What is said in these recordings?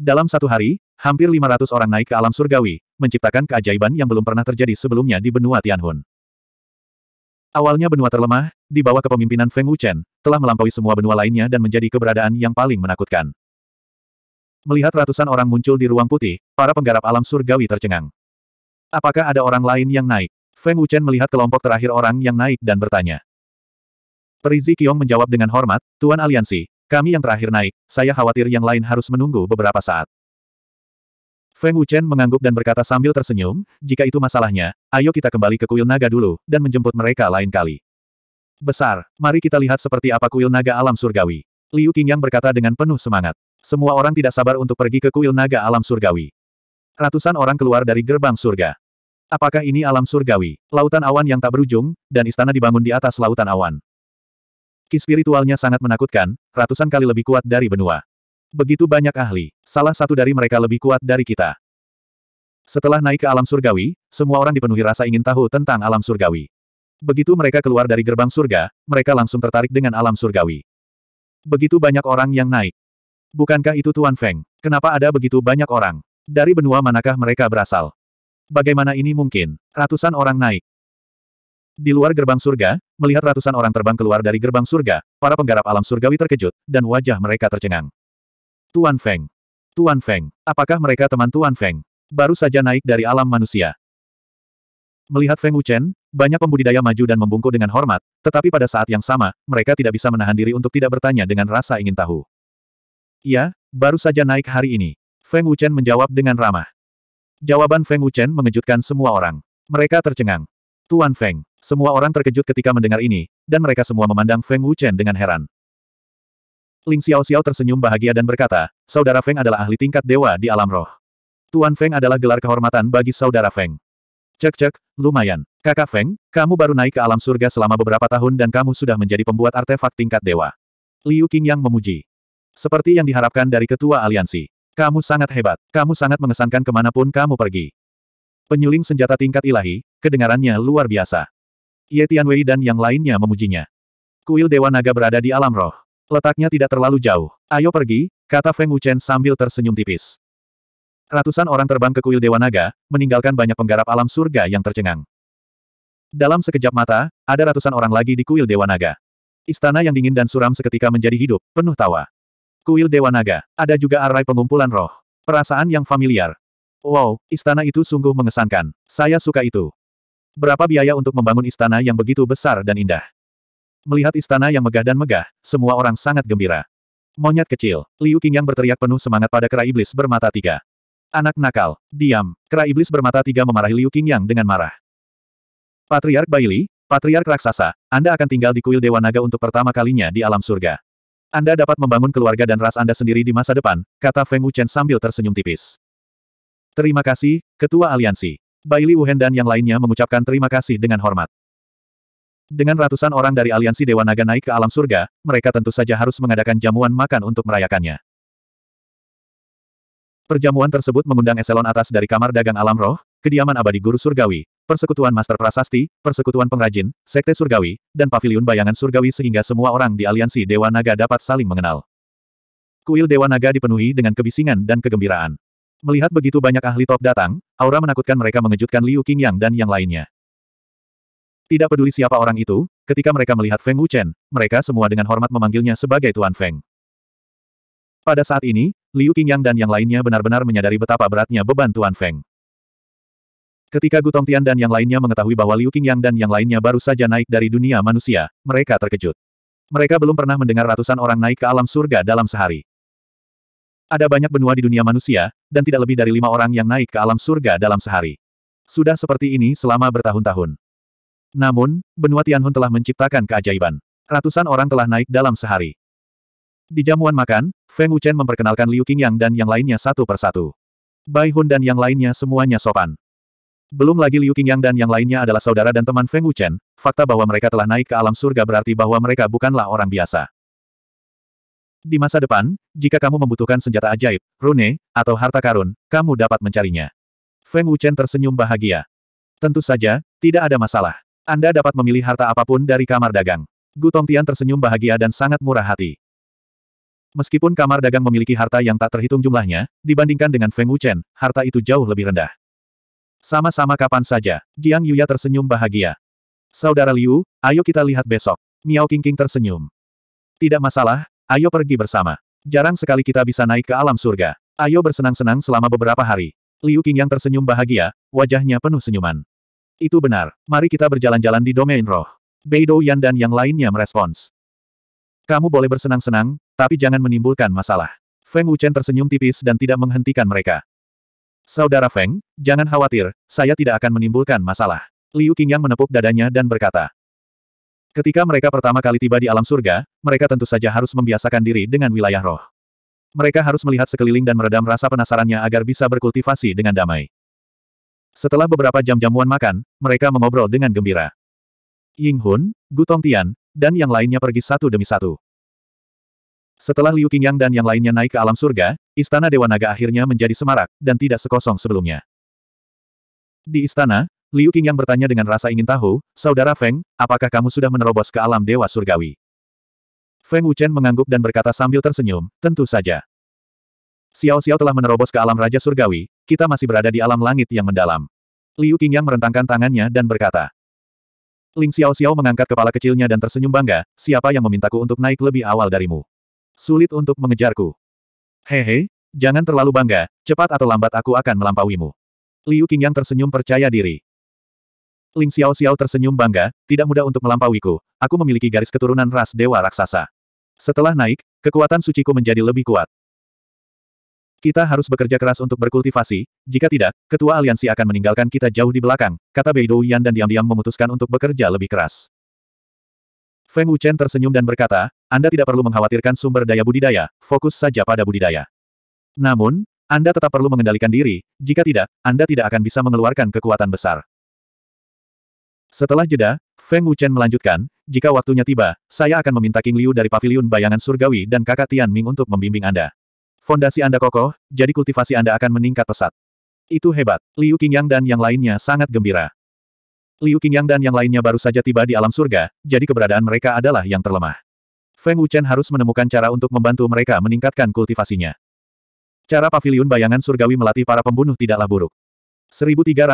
Dalam satu hari, hampir 500 orang naik ke alam surgawi, menciptakan keajaiban yang belum pernah terjadi sebelumnya di benua Tianhun. Awalnya benua terlemah, di bawah kepemimpinan Feng Wuchen, telah melampaui semua benua lainnya dan menjadi keberadaan yang paling menakutkan. Melihat ratusan orang muncul di ruang putih, para penggarap alam surgawi tercengang. Apakah ada orang lain yang naik? Feng Wuchen melihat kelompok terakhir orang yang naik dan bertanya. Perizi Kiong menjawab dengan hormat, Tuan Aliansi, kami yang terakhir naik, saya khawatir yang lain harus menunggu beberapa saat. Feng Wuchen mengangguk dan berkata sambil tersenyum, jika itu masalahnya, ayo kita kembali ke kuil naga dulu, dan menjemput mereka lain kali. Besar, mari kita lihat seperti apa kuil naga alam surgawi. Liu Qingyang berkata dengan penuh semangat. Semua orang tidak sabar untuk pergi ke kuil naga alam surgawi. Ratusan orang keluar dari gerbang surga. Apakah ini alam surgawi, lautan awan yang tak berujung, dan istana dibangun di atas lautan awan? Ki spiritualnya sangat menakutkan, ratusan kali lebih kuat dari benua. Begitu banyak ahli, salah satu dari mereka lebih kuat dari kita. Setelah naik ke alam surgawi, semua orang dipenuhi rasa ingin tahu tentang alam surgawi. Begitu mereka keluar dari gerbang surga, mereka langsung tertarik dengan alam surgawi. Begitu banyak orang yang naik. Bukankah itu Tuan Feng? Kenapa ada begitu banyak orang? Dari benua manakah mereka berasal? Bagaimana ini mungkin? Ratusan orang naik. Di luar gerbang surga, melihat ratusan orang terbang keluar dari gerbang surga, para penggarap alam surgawi terkejut, dan wajah mereka tercengang. Tuan Feng. Tuan Feng, apakah mereka teman Tuan Feng? Baru saja naik dari alam manusia. Melihat Feng Wuchen, banyak pembudidaya maju dan membungkuk dengan hormat, tetapi pada saat yang sama, mereka tidak bisa menahan diri untuk tidak bertanya dengan rasa ingin tahu. Ya, baru saja naik hari ini. Feng Wuchen menjawab dengan ramah. Jawaban Feng Wuchen mengejutkan semua orang. Mereka tercengang. Tuan Feng, semua orang terkejut ketika mendengar ini, dan mereka semua memandang Feng Wuchen dengan heran. Ling Xiao Xiao tersenyum bahagia dan berkata, Saudara Feng adalah ahli tingkat dewa di alam roh. Tuan Feng adalah gelar kehormatan bagi saudara Feng. Cek-cek, lumayan. Kakak Feng, kamu baru naik ke alam surga selama beberapa tahun dan kamu sudah menjadi pembuat artefak tingkat dewa. Liu yang memuji. Seperti yang diharapkan dari ketua aliansi. Kamu sangat hebat. Kamu sangat mengesankan kemanapun kamu pergi. Penyuling senjata tingkat ilahi, kedengarannya luar biasa. Ye Tianwei dan yang lainnya memujinya. Kuil Dewa Naga berada di alam roh. Letaknya tidak terlalu jauh. Ayo pergi, kata Feng Wuchen sambil tersenyum tipis. Ratusan orang terbang ke kuil Dewa Naga, meninggalkan banyak penggarap alam surga yang tercengang. Dalam sekejap mata, ada ratusan orang lagi di kuil Dewa Naga. Istana yang dingin dan suram seketika menjadi hidup, penuh tawa. Kuil Dewa Naga, ada juga arai pengumpulan roh. Perasaan yang familiar. Wow, istana itu sungguh mengesankan. Saya suka itu. Berapa biaya untuk membangun istana yang begitu besar dan indah? Melihat istana yang megah dan megah, semua orang sangat gembira. Monyet kecil, Liu Qingyang berteriak penuh semangat pada kera iblis bermata tiga. Anak nakal, diam, kera iblis bermata tiga memarahi Liu Qingyang dengan marah. Patriark Baili, Patriark Raksasa, Anda akan tinggal di kuil Dewa Naga untuk pertama kalinya di alam surga. Anda dapat membangun keluarga dan ras Anda sendiri di masa depan, kata Feng Wuchen sambil tersenyum tipis. Terima kasih, Ketua Aliansi. Baili Wuhen dan yang lainnya mengucapkan terima kasih dengan hormat. Dengan ratusan orang dari aliansi Dewa Naga naik ke alam surga, mereka tentu saja harus mengadakan jamuan makan untuk merayakannya. Perjamuan tersebut mengundang eselon atas dari kamar dagang alam roh, kediaman abadi guru surgawi, persekutuan master prasasti, persekutuan pengrajin, sekte surgawi, dan pavilion bayangan surgawi sehingga semua orang di aliansi Dewa Naga dapat saling mengenal. Kuil Dewa Naga dipenuhi dengan kebisingan dan kegembiraan. Melihat begitu banyak ahli top datang, aura menakutkan mereka mengejutkan Liu Qingyang dan yang lainnya. Tidak peduli siapa orang itu, ketika mereka melihat Feng Wuchen, mereka semua dengan hormat memanggilnya sebagai Tuan Feng. Pada saat ini, Liu Qingyang dan yang lainnya benar-benar menyadari betapa beratnya beban Tuan Feng. Ketika Gutong Tian dan yang lainnya mengetahui bahwa Liu Qingyang dan yang lainnya baru saja naik dari dunia manusia, mereka terkejut. Mereka belum pernah mendengar ratusan orang naik ke alam surga dalam sehari. Ada banyak benua di dunia manusia, dan tidak lebih dari lima orang yang naik ke alam surga dalam sehari. Sudah seperti ini selama bertahun-tahun. Namun, benua Tianhun telah menciptakan keajaiban. Ratusan orang telah naik dalam sehari. Di jamuan makan, Feng Wuchen memperkenalkan Liu Qingyang dan yang lainnya satu persatu. Bai Hun dan yang lainnya semuanya sopan. Belum lagi Liu Qingyang dan yang lainnya adalah saudara dan teman Feng Wuchen, fakta bahwa mereka telah naik ke alam surga berarti bahwa mereka bukanlah orang biasa. Di masa depan, jika kamu membutuhkan senjata ajaib, rune, atau harta karun, kamu dapat mencarinya. Feng Wuchen tersenyum bahagia. Tentu saja, tidak ada masalah. Anda dapat memilih harta apapun dari kamar dagang. Gu Tongtian tersenyum bahagia dan sangat murah hati. Meskipun kamar dagang memiliki harta yang tak terhitung jumlahnya, dibandingkan dengan Feng Wuchen, harta itu jauh lebih rendah. Sama-sama kapan saja, Jiang Yuya tersenyum bahagia. Saudara Liu, ayo kita lihat besok. Miao Qingqing tersenyum. Tidak masalah, Ayo pergi bersama. Jarang sekali kita bisa naik ke alam surga. Ayo bersenang-senang selama beberapa hari. Liu Qing yang tersenyum bahagia, wajahnya penuh senyuman. Itu benar. Mari kita berjalan-jalan di domain roh. Beidou Yan dan yang lainnya merespons. Kamu boleh bersenang-senang, tapi jangan menimbulkan masalah. Feng Wuchen tersenyum tipis dan tidak menghentikan mereka. Saudara Feng, jangan khawatir, saya tidak akan menimbulkan masalah. Liu Qingyang menepuk dadanya dan berkata. Ketika mereka pertama kali tiba di alam surga, mereka tentu saja harus membiasakan diri dengan wilayah roh. Mereka harus melihat sekeliling dan meredam rasa penasarannya agar bisa berkultivasi dengan damai. Setelah beberapa jam jamuan makan, mereka mengobrol dengan gembira. Ying Hun, Gu Tian, dan yang lainnya pergi satu demi satu. Setelah Liu Qingyang dan yang lainnya naik ke alam surga, istana Dewa Naga akhirnya menjadi semarak, dan tidak sekosong sebelumnya. Di istana, Liu Qing yang bertanya dengan rasa ingin tahu, Saudara Feng, apakah kamu sudah menerobos ke alam dewa surgawi? Feng Wuchen mengangguk dan berkata sambil tersenyum, tentu saja. Xiao Xiao telah menerobos ke alam Raja Surgawi, kita masih berada di alam langit yang mendalam. Liu yang merentangkan tangannya dan berkata. Ling Xiao Xiao mengangkat kepala kecilnya dan tersenyum bangga, siapa yang memintaku untuk naik lebih awal darimu? Sulit untuk mengejarku. Hehe, jangan terlalu bangga, cepat atau lambat aku akan melampauimu. Liu yang tersenyum percaya diri. Ling Xiao Xiao tersenyum bangga, tidak mudah untuk melampauiku, aku memiliki garis keturunan ras dewa raksasa. Setelah naik, kekuatan suciku menjadi lebih kuat. Kita harus bekerja keras untuk berkultivasi, jika tidak, ketua aliansi akan meninggalkan kita jauh di belakang, kata Beidou Yan dan diam-diam memutuskan untuk bekerja lebih keras. Feng Wuchen tersenyum dan berkata, Anda tidak perlu mengkhawatirkan sumber daya budidaya, fokus saja pada budidaya. Namun, Anda tetap perlu mengendalikan diri, jika tidak, Anda tidak akan bisa mengeluarkan kekuatan besar. Setelah jeda, Feng Wuchen melanjutkan, jika waktunya tiba, saya akan meminta King Liu dari paviliun bayangan surgawi dan kakak Tian Ming untuk membimbing Anda. Fondasi Anda kokoh, jadi kultivasi Anda akan meningkat pesat. Itu hebat. Liu Qingyang dan yang lainnya sangat gembira. Liu Qingyang dan yang lainnya baru saja tiba di alam surga, jadi keberadaan mereka adalah yang terlemah. Feng Wuchen harus menemukan cara untuk membantu mereka meningkatkan kultivasinya. Cara paviliun bayangan surgawi melatih para pembunuh tidaklah buruk. 1392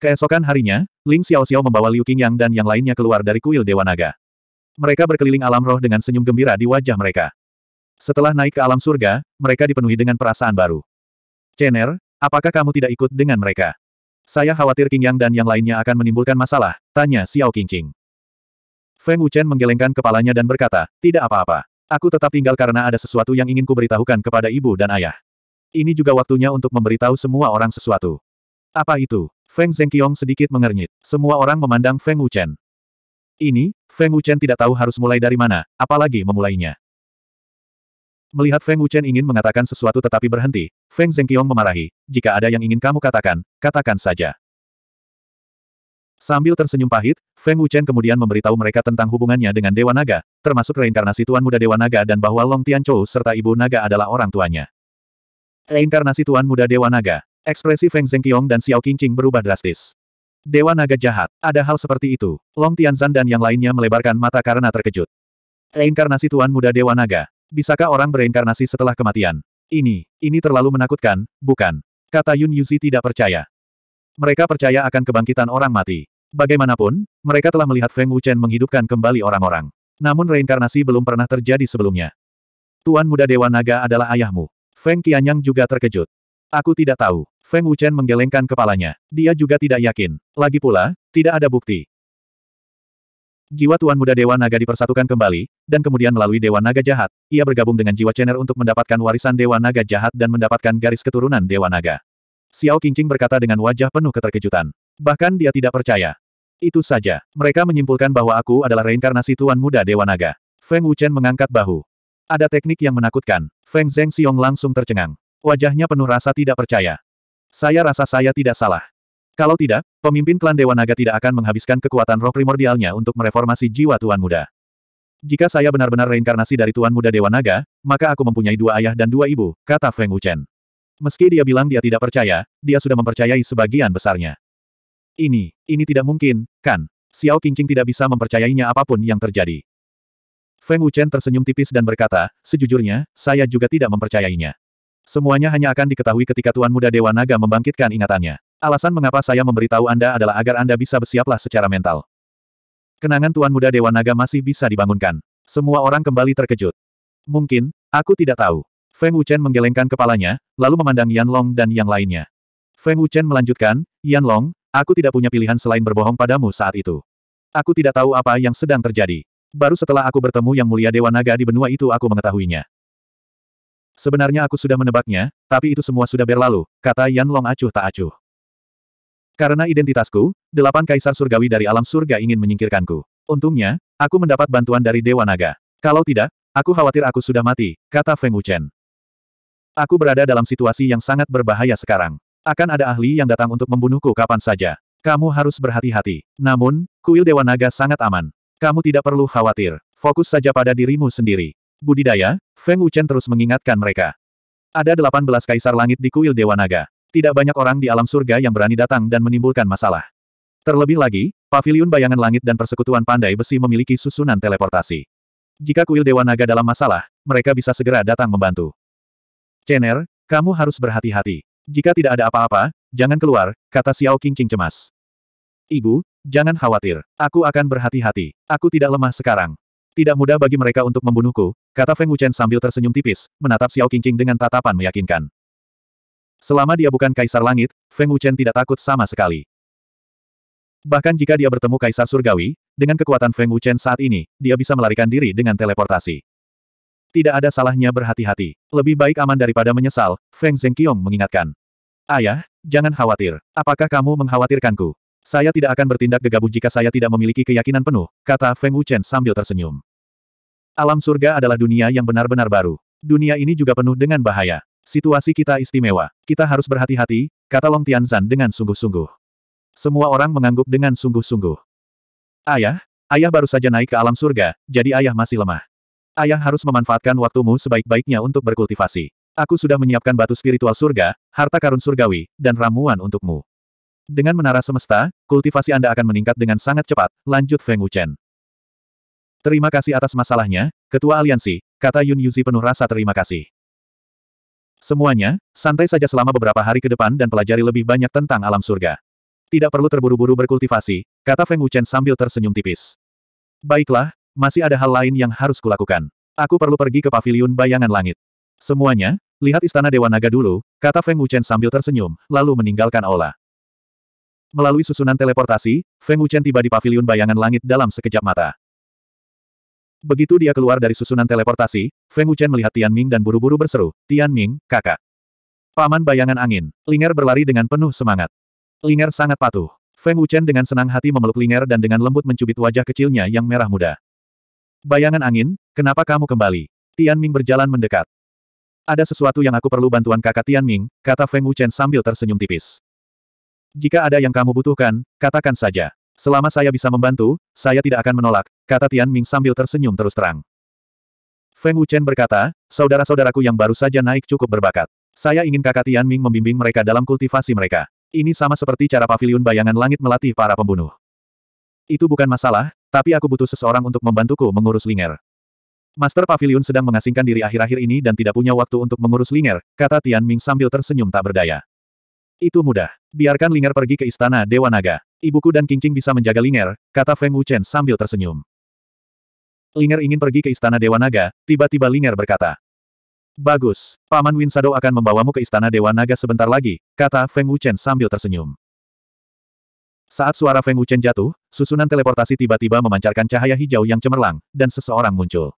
Keesokan harinya, Ling Xiao Xiao membawa Liu Qingyang dan yang lainnya keluar dari kuil Dewa Naga. Mereka berkeliling alam roh dengan senyum gembira di wajah mereka. Setelah naik ke alam surga, mereka dipenuhi dengan perasaan baru. Chen'er, apakah kamu tidak ikut dengan mereka? Saya khawatir Qingyang dan yang lainnya akan menimbulkan masalah, tanya Xiao Qingqing. Feng Wuchen menggelengkan kepalanya dan berkata, tidak apa-apa. Aku tetap tinggal karena ada sesuatu yang ingin kuberitahukan kepada ibu dan ayah. Ini juga waktunya untuk memberitahu semua orang sesuatu. Apa itu? Feng Zhengqiong sedikit mengernyit. Semua orang memandang Feng Wuchen. Ini, Feng Wuchen tidak tahu harus mulai dari mana, apalagi memulainya. Melihat Feng Wuchen ingin mengatakan sesuatu tetapi berhenti, Feng Zhengqiong memarahi, jika ada yang ingin kamu katakan, katakan saja. Sambil tersenyum pahit, Feng Wuchen kemudian memberitahu mereka tentang hubungannya dengan Dewa Naga, termasuk reinkarnasi Tuan Muda Dewa Naga dan bahwa Long Tianchou serta Ibu Naga adalah orang tuanya. Reinkarnasi Tuan Muda Dewa Naga Ekspresi Feng Zhengqiong dan Xiao Qingqing berubah drastis. Dewa naga jahat, ada hal seperti itu. Long Tianzan dan yang lainnya melebarkan mata karena terkejut. Reinkarnasi Tuan Muda Dewa Naga. Bisakah orang bereinkarnasi setelah kematian? Ini, ini terlalu menakutkan, bukan? Kata Yun Yuzi tidak percaya. Mereka percaya akan kebangkitan orang mati. Bagaimanapun, mereka telah melihat Feng Wuchen menghidupkan kembali orang-orang. Namun reinkarnasi belum pernah terjadi sebelumnya. Tuan Muda Dewa Naga adalah ayahmu. Feng Qianyang juga terkejut. Aku tidak tahu. Feng Wuchen menggelengkan kepalanya. Dia juga tidak yakin. Lagi pula, tidak ada bukti. Jiwa Tuan Muda Dewa Naga dipersatukan kembali, dan kemudian melalui Dewa Naga Jahat, ia bergabung dengan Jiwa Chener untuk mendapatkan warisan Dewa Naga Jahat dan mendapatkan garis keturunan Dewa Naga. Xiao Qingqing berkata dengan wajah penuh keterkejutan. Bahkan dia tidak percaya. Itu saja. Mereka menyimpulkan bahwa aku adalah reinkarnasi Tuan Muda Dewa Naga. Feng Wuchen mengangkat bahu. Ada teknik yang menakutkan. Feng Zheng Xiong langsung tercengang. Wajahnya penuh rasa tidak percaya. Saya rasa saya tidak salah. Kalau tidak, pemimpin klan Dewa Naga tidak akan menghabiskan kekuatan roh primordialnya untuk mereformasi jiwa Tuan Muda. Jika saya benar-benar reinkarnasi dari Tuan Muda Dewa Naga, maka aku mempunyai dua ayah dan dua ibu, kata Feng Wuchen. Meski dia bilang dia tidak percaya, dia sudah mempercayai sebagian besarnya. Ini, ini tidak mungkin, kan? Xiao Qingqing tidak bisa mempercayainya apapun yang terjadi. Feng Wuchen tersenyum tipis dan berkata, sejujurnya, saya juga tidak mempercayainya. Semuanya hanya akan diketahui ketika Tuan Muda Dewa Naga membangkitkan ingatannya. Alasan mengapa saya memberitahu Anda adalah agar Anda bisa bersiaplah secara mental. Kenangan Tuan Muda Dewa Naga masih bisa dibangunkan. Semua orang kembali terkejut. Mungkin, aku tidak tahu. Feng Wuchen menggelengkan kepalanya, lalu memandang Yan Long dan yang lainnya. Feng Wuchen melanjutkan, Yan Long, aku tidak punya pilihan selain berbohong padamu saat itu. Aku tidak tahu apa yang sedang terjadi. Baru setelah aku bertemu Yang Mulia Dewa Naga di benua itu aku mengetahuinya. Sebenarnya aku sudah menebaknya, tapi itu semua sudah berlalu, kata Yan Long acuh tak acuh. Karena identitasku, delapan kaisar surgawi dari alam surga ingin menyingkirkanku. Untungnya, aku mendapat bantuan dari Dewa Naga. Kalau tidak, aku khawatir aku sudah mati, kata Feng Wuchen. Aku berada dalam situasi yang sangat berbahaya sekarang. Akan ada ahli yang datang untuk membunuhku kapan saja. Kamu harus berhati-hati. Namun, kuil Dewa Naga sangat aman. Kamu tidak perlu khawatir. Fokus saja pada dirimu sendiri budidaya, Feng Wuchen terus mengingatkan mereka. Ada 18 kaisar langit di kuil Dewa Naga. Tidak banyak orang di alam surga yang berani datang dan menimbulkan masalah. Terlebih lagi, paviliun bayangan langit dan persekutuan pandai besi memiliki susunan teleportasi. Jika kuil Dewa Naga dalam masalah, mereka bisa segera datang membantu. Chen'er, kamu harus berhati-hati. Jika tidak ada apa-apa, jangan keluar, kata Xiao Qingqing cemas. Ibu, jangan khawatir, aku akan berhati-hati, aku tidak lemah sekarang. Tidak mudah bagi mereka untuk membunuhku, kata Feng Wuchen sambil tersenyum tipis, menatap Xiao Qingqing dengan tatapan meyakinkan. Selama dia bukan Kaisar Langit, Feng Wuchen tidak takut sama sekali. Bahkan jika dia bertemu Kaisar Surgawi, dengan kekuatan Feng Wuchen saat ini, dia bisa melarikan diri dengan teleportasi. Tidak ada salahnya berhati-hati. Lebih baik aman daripada menyesal, Feng Zhengqiong mengingatkan. Ayah, jangan khawatir. Apakah kamu mengkhawatirkanku? Saya tidak akan bertindak gegabah jika saya tidak memiliki keyakinan penuh, kata Feng Wuchen sambil tersenyum. Alam surga adalah dunia yang benar-benar baru. Dunia ini juga penuh dengan bahaya. Situasi kita istimewa. Kita harus berhati-hati, kata Long Tianzan dengan sungguh-sungguh. Semua orang mengangguk dengan sungguh-sungguh. Ayah, ayah baru saja naik ke alam surga, jadi ayah masih lemah. Ayah harus memanfaatkan waktumu sebaik-baiknya untuk berkultivasi. Aku sudah menyiapkan batu spiritual surga, harta karun surgawi, dan ramuan untukmu. Dengan menara semesta, kultivasi Anda akan meningkat dengan sangat cepat, lanjut Feng Wuchen. Terima kasih atas masalahnya, Ketua Aliansi, kata Yun Yuzi penuh rasa terima kasih. Semuanya, santai saja selama beberapa hari ke depan dan pelajari lebih banyak tentang alam surga. Tidak perlu terburu-buru berkultivasi, kata Feng Wuchen sambil tersenyum tipis. Baiklah, masih ada hal lain yang harus kulakukan. Aku perlu pergi ke paviliun bayangan langit. Semuanya, lihat istana Dewa Naga dulu, kata Feng Wuchen sambil tersenyum, lalu meninggalkan aula. Melalui susunan teleportasi, Feng Wuchen tiba di paviliun bayangan langit dalam sekejap mata. Begitu dia keluar dari susunan teleportasi, Feng Wuchen melihat Tian Ming dan buru-buru berseru, Tian Ming, kakak. Paman bayangan angin, Linger berlari dengan penuh semangat. Linger sangat patuh. Feng Wuchen dengan senang hati memeluk Linger dan dengan lembut mencubit wajah kecilnya yang merah muda. Bayangan angin, kenapa kamu kembali? Tian Ming berjalan mendekat. Ada sesuatu yang aku perlu bantuan kakak Tian Ming, kata Feng Wuchen sambil tersenyum tipis. Jika ada yang kamu butuhkan, katakan saja. Selama saya bisa membantu, saya tidak akan menolak, kata Tian Ming sambil tersenyum terus terang. Feng Wuchen berkata, saudara-saudaraku yang baru saja naik cukup berbakat. Saya ingin kakak Tian Ming membimbing mereka dalam kultivasi mereka. Ini sama seperti cara pavilion bayangan langit melatih para pembunuh. Itu bukan masalah, tapi aku butuh seseorang untuk membantuku mengurus Linger. Master Pavilion sedang mengasingkan diri akhir-akhir ini dan tidak punya waktu untuk mengurus Linger, kata Tian Ming sambil tersenyum tak berdaya. Itu mudah. Biarkan Linger pergi ke istana Dewa Naga. Ibuku dan Kingqing bisa menjaga Linger, kata Feng Wuchen sambil tersenyum. Linger ingin pergi ke Istana Dewa Naga, tiba-tiba Linger berkata. Bagus, Paman Winsado akan membawamu ke Istana Dewa Naga sebentar lagi, kata Feng Wuchen sambil tersenyum. Saat suara Feng Wuchen jatuh, susunan teleportasi tiba-tiba memancarkan cahaya hijau yang cemerlang, dan seseorang muncul.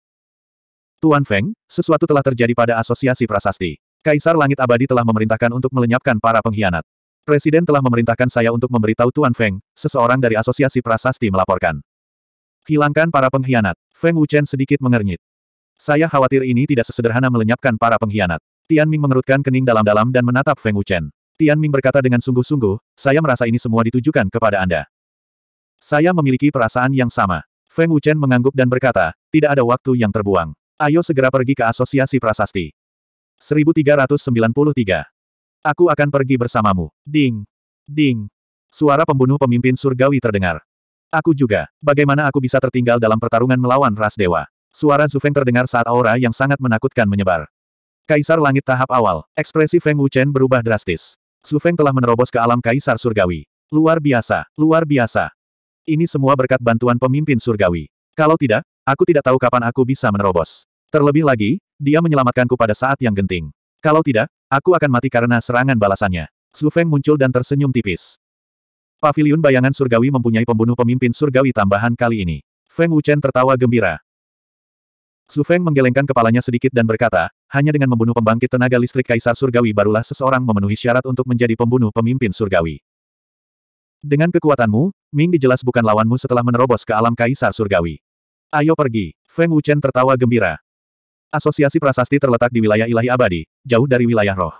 Tuan Feng, sesuatu telah terjadi pada asosiasi prasasti. Kaisar Langit Abadi telah memerintahkan untuk melenyapkan para pengkhianat. Presiden telah memerintahkan saya untuk memberitahu Tuan Feng, seseorang dari asosiasi prasasti melaporkan. Hilangkan para pengkhianat. Feng Wuchen sedikit mengernyit. Saya khawatir ini tidak sesederhana melenyapkan para pengkhianat. Tian Ming mengerutkan kening dalam-dalam dan menatap Feng Wuchen. Tian Ming berkata dengan sungguh-sungguh, saya merasa ini semua ditujukan kepada Anda. Saya memiliki perasaan yang sama. Feng Wuchen mengangguk dan berkata, tidak ada waktu yang terbuang. Ayo segera pergi ke asosiasi prasasti. 1393. Aku akan pergi bersamamu. Ding. Ding. Suara pembunuh pemimpin surgawi terdengar. Aku juga. Bagaimana aku bisa tertinggal dalam pertarungan melawan ras dewa? Suara Zufeng terdengar saat aura yang sangat menakutkan menyebar. Kaisar Langit tahap awal. Ekspresi Feng Wuchen berubah drastis. Zufeng telah menerobos ke alam Kaisar Surgawi. Luar biasa, luar biasa. Ini semua berkat bantuan pemimpin Surgawi. Kalau tidak, aku tidak tahu kapan aku bisa menerobos. Terlebih lagi, dia menyelamatkanku pada saat yang genting. Kalau tidak, aku akan mati karena serangan balasannya. Zufeng muncul dan tersenyum tipis. Paviliun bayangan surgawi mempunyai pembunuh pemimpin surgawi tambahan kali ini. Feng Wuchen tertawa gembira. Su Feng menggelengkan kepalanya sedikit dan berkata, hanya dengan membunuh pembangkit tenaga listrik kaisar surgawi barulah seseorang memenuhi syarat untuk menjadi pembunuh pemimpin surgawi. Dengan kekuatanmu, Ming dijelas bukan lawanmu setelah menerobos ke alam kaisar surgawi. Ayo pergi. Feng Wuchen tertawa gembira. Asosiasi prasasti terletak di wilayah ilahi abadi, jauh dari wilayah roh.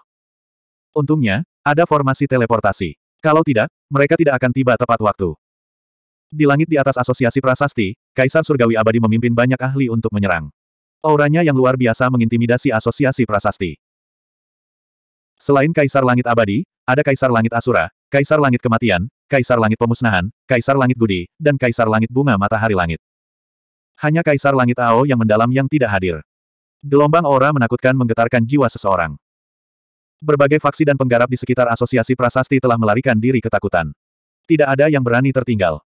Untungnya, ada formasi teleportasi. Kalau tidak, mereka tidak akan tiba tepat waktu. Di langit di atas asosiasi prasasti, Kaisar Surgawi Abadi memimpin banyak ahli untuk menyerang. Auranya yang luar biasa mengintimidasi asosiasi prasasti. Selain Kaisar Langit Abadi, ada Kaisar Langit Asura, Kaisar Langit Kematian, Kaisar Langit Pemusnahan, Kaisar Langit Gudi, dan Kaisar Langit Bunga Matahari Langit. Hanya Kaisar Langit Ao yang mendalam yang tidak hadir. Gelombang aura menakutkan menggetarkan jiwa seseorang. Berbagai faksi dan penggarap di sekitar asosiasi prasasti telah melarikan diri ketakutan. Tidak ada yang berani tertinggal.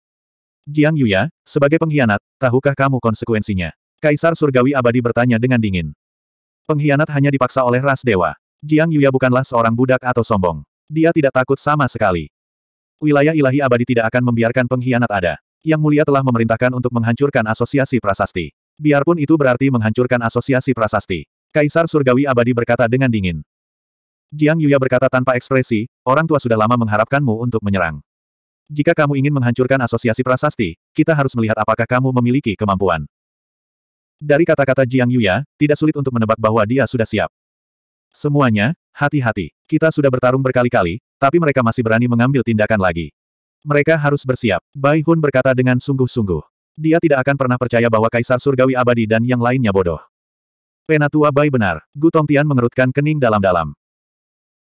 Jiang Yuya, sebagai pengkhianat, tahukah kamu konsekuensinya? Kaisar Surgawi Abadi bertanya dengan dingin. Pengkhianat hanya dipaksa oleh ras dewa. Jiang Yuya bukanlah seorang budak atau sombong. Dia tidak takut sama sekali. Wilayah ilahi abadi tidak akan membiarkan pengkhianat ada. Yang mulia telah memerintahkan untuk menghancurkan asosiasi prasasti. Biarpun itu berarti menghancurkan asosiasi prasasti. Kaisar Surgawi Abadi berkata dengan dingin. Jiang Yuya berkata tanpa ekspresi, orang tua sudah lama mengharapkanmu untuk menyerang. Jika kamu ingin menghancurkan asosiasi prasasti, kita harus melihat apakah kamu memiliki kemampuan. Dari kata-kata Jiang Yuya, tidak sulit untuk menebak bahwa dia sudah siap. Semuanya, hati-hati. Kita sudah bertarung berkali-kali, tapi mereka masih berani mengambil tindakan lagi. Mereka harus bersiap, Bai Hun berkata dengan sungguh-sungguh. Dia tidak akan pernah percaya bahwa Kaisar Surgawi abadi dan yang lainnya bodoh. Penatua Bai benar, Gu Tian mengerutkan kening dalam-dalam.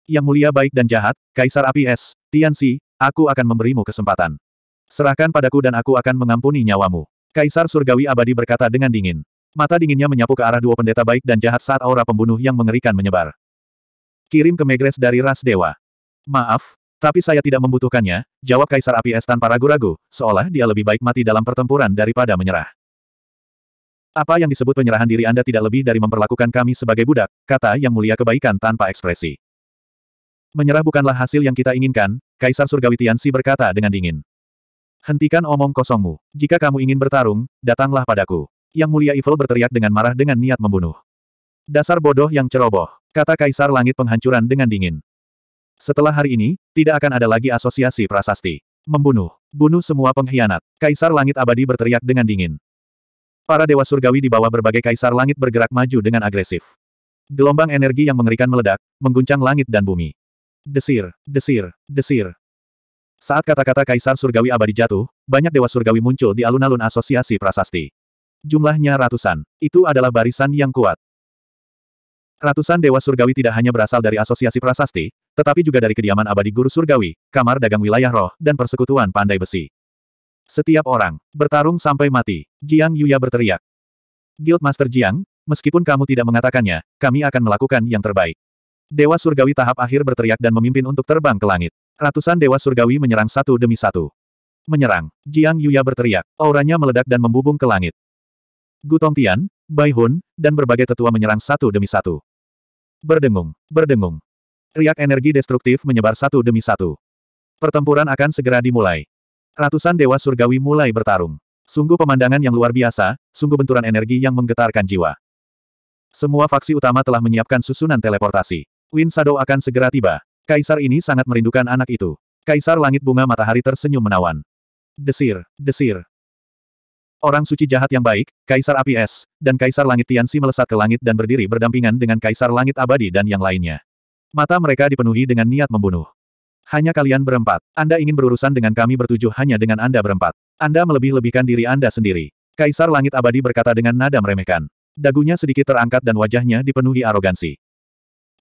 Yang mulia baik dan jahat, Kaisar Api Es, Tianxi, aku akan memberimu kesempatan. Serahkan padaku dan aku akan mengampuni nyawamu. Kaisar Surgawi Abadi berkata dengan dingin. Mata dinginnya menyapu ke arah dua pendeta baik dan jahat saat aura pembunuh yang mengerikan menyebar. Kirim ke Megres dari Ras Dewa. Maaf, tapi saya tidak membutuhkannya, jawab Kaisar Api Es tanpa ragu-ragu, seolah dia lebih baik mati dalam pertempuran daripada menyerah. Apa yang disebut penyerahan diri Anda tidak lebih dari memperlakukan kami sebagai budak, kata Yang Mulia Kebaikan tanpa ekspresi. Menyerah bukanlah hasil yang kita inginkan, Kaisar Surgawi Tianxi berkata dengan dingin. Hentikan omong kosongmu. Jika kamu ingin bertarung, datanglah padaku. Yang mulia Evil berteriak dengan marah dengan niat membunuh. Dasar bodoh yang ceroboh, kata Kaisar Langit Penghancuran dengan dingin. Setelah hari ini, tidak akan ada lagi asosiasi prasasti. Membunuh, bunuh semua pengkhianat. Kaisar Langit Abadi berteriak dengan dingin. Para dewa surgawi di bawah berbagai kaisar langit bergerak maju dengan agresif. Gelombang energi yang mengerikan meledak, mengguncang langit dan bumi. Desir, desir, desir. Saat kata-kata Kaisar Surgawi abadi jatuh, banyak dewa surgawi muncul di alun-alun asosiasi prasasti. Jumlahnya ratusan. Itu adalah barisan yang kuat. Ratusan dewa surgawi tidak hanya berasal dari asosiasi prasasti, tetapi juga dari kediaman abadi guru surgawi, kamar dagang wilayah roh, dan persekutuan pandai besi. Setiap orang bertarung sampai mati. Jiang Yuya berteriak. Guild Master Jiang, meskipun kamu tidak mengatakannya, kami akan melakukan yang terbaik. Dewa Surgawi tahap akhir berteriak dan memimpin untuk terbang ke langit. Ratusan Dewa Surgawi menyerang satu demi satu. Menyerang, Jiang Yuya berteriak, auranya meledak dan membubung ke langit. Gutong Tian, Bai Hun, dan berbagai tetua menyerang satu demi satu. Berdengung, berdengung. Riak energi destruktif menyebar satu demi satu. Pertempuran akan segera dimulai. Ratusan Dewa Surgawi mulai bertarung. Sungguh pemandangan yang luar biasa, sungguh benturan energi yang menggetarkan jiwa. Semua faksi utama telah menyiapkan susunan teleportasi. Win Shadow akan segera tiba. Kaisar ini sangat merindukan anak itu. Kaisar langit bunga matahari tersenyum menawan. Desir, desir. Orang suci jahat yang baik, Kaisar Api Es, dan Kaisar Langit Tiansi melesat ke langit dan berdiri berdampingan dengan Kaisar Langit Abadi dan yang lainnya. Mata mereka dipenuhi dengan niat membunuh. Hanya kalian berempat. Anda ingin berurusan dengan kami bertujuh hanya dengan Anda berempat. Anda melebih-lebihkan diri Anda sendiri. Kaisar Langit Abadi berkata dengan nada meremehkan. Dagunya sedikit terangkat dan wajahnya dipenuhi arogansi.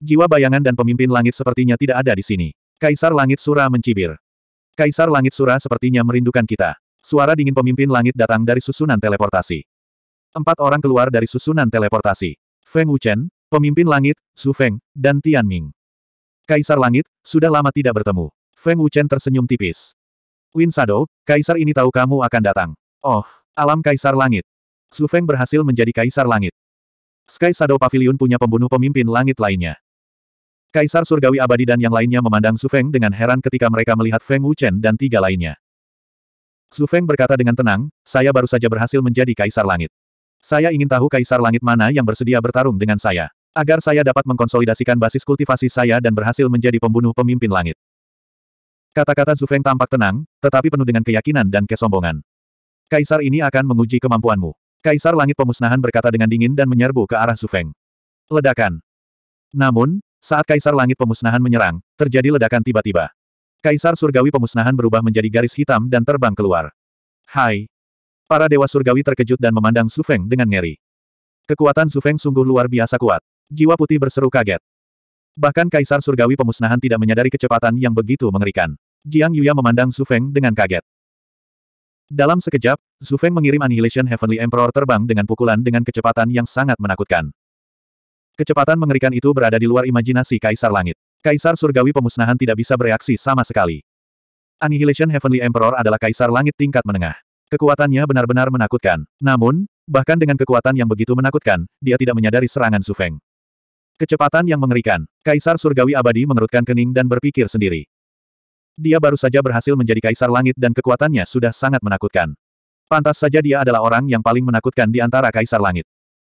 Jiwa bayangan dan pemimpin langit sepertinya tidak ada di sini. Kaisar Langit Sura mencibir. Kaisar Langit Sura sepertinya merindukan kita. Suara dingin pemimpin langit datang dari susunan teleportasi. Empat orang keluar dari susunan teleportasi. Feng Wuchen, pemimpin langit, Su Feng, dan Tian Ming. Kaisar Langit, sudah lama tidak bertemu. Feng Wuchen tersenyum tipis. Win Sado, kaisar ini tahu kamu akan datang. Oh, alam kaisar langit. Su Feng berhasil menjadi kaisar langit. Sky Shadow Pavilion punya pembunuh pemimpin langit lainnya. Kaisar Surgawi Abadi dan yang lainnya memandang Su Feng dengan heran ketika mereka melihat Feng Wuchen dan tiga lainnya. Su Feng berkata dengan tenang, saya baru saja berhasil menjadi Kaisar Langit. Saya ingin tahu Kaisar Langit mana yang bersedia bertarung dengan saya. Agar saya dapat mengkonsolidasikan basis kultivasi saya dan berhasil menjadi pembunuh pemimpin langit. Kata-kata Su Feng tampak tenang, tetapi penuh dengan keyakinan dan kesombongan. Kaisar ini akan menguji kemampuanmu. Kaisar Langit Pemusnahan berkata dengan dingin dan menyerbu ke arah Su Feng. Ledakan. Namun, saat Kaisar Langit Pemusnahan menyerang, terjadi ledakan tiba-tiba. Kaisar Surgawi Pemusnahan berubah menjadi garis hitam dan terbang keluar. Hai! Para Dewa Surgawi terkejut dan memandang Su Feng dengan ngeri. Kekuatan Su Feng sungguh luar biasa kuat. Jiwa putih berseru kaget. Bahkan Kaisar Surgawi Pemusnahan tidak menyadari kecepatan yang begitu mengerikan. Jiang Yuya memandang Su Feng dengan kaget. Dalam sekejap, Su Feng mengirim Annihilation Heavenly Emperor terbang dengan pukulan dengan kecepatan yang sangat menakutkan. Kecepatan mengerikan itu berada di luar imajinasi Kaisar Langit. Kaisar Surgawi Pemusnahan tidak bisa bereaksi sama sekali. Annihilation Heavenly Emperor adalah Kaisar Langit tingkat menengah. Kekuatannya benar-benar menakutkan. Namun, bahkan dengan kekuatan yang begitu menakutkan, dia tidak menyadari serangan Su Feng. Kecepatan yang mengerikan. Kaisar Surgawi Abadi mengerutkan kening dan berpikir sendiri. Dia baru saja berhasil menjadi Kaisar Langit dan kekuatannya sudah sangat menakutkan. Pantas saja dia adalah orang yang paling menakutkan di antara Kaisar Langit.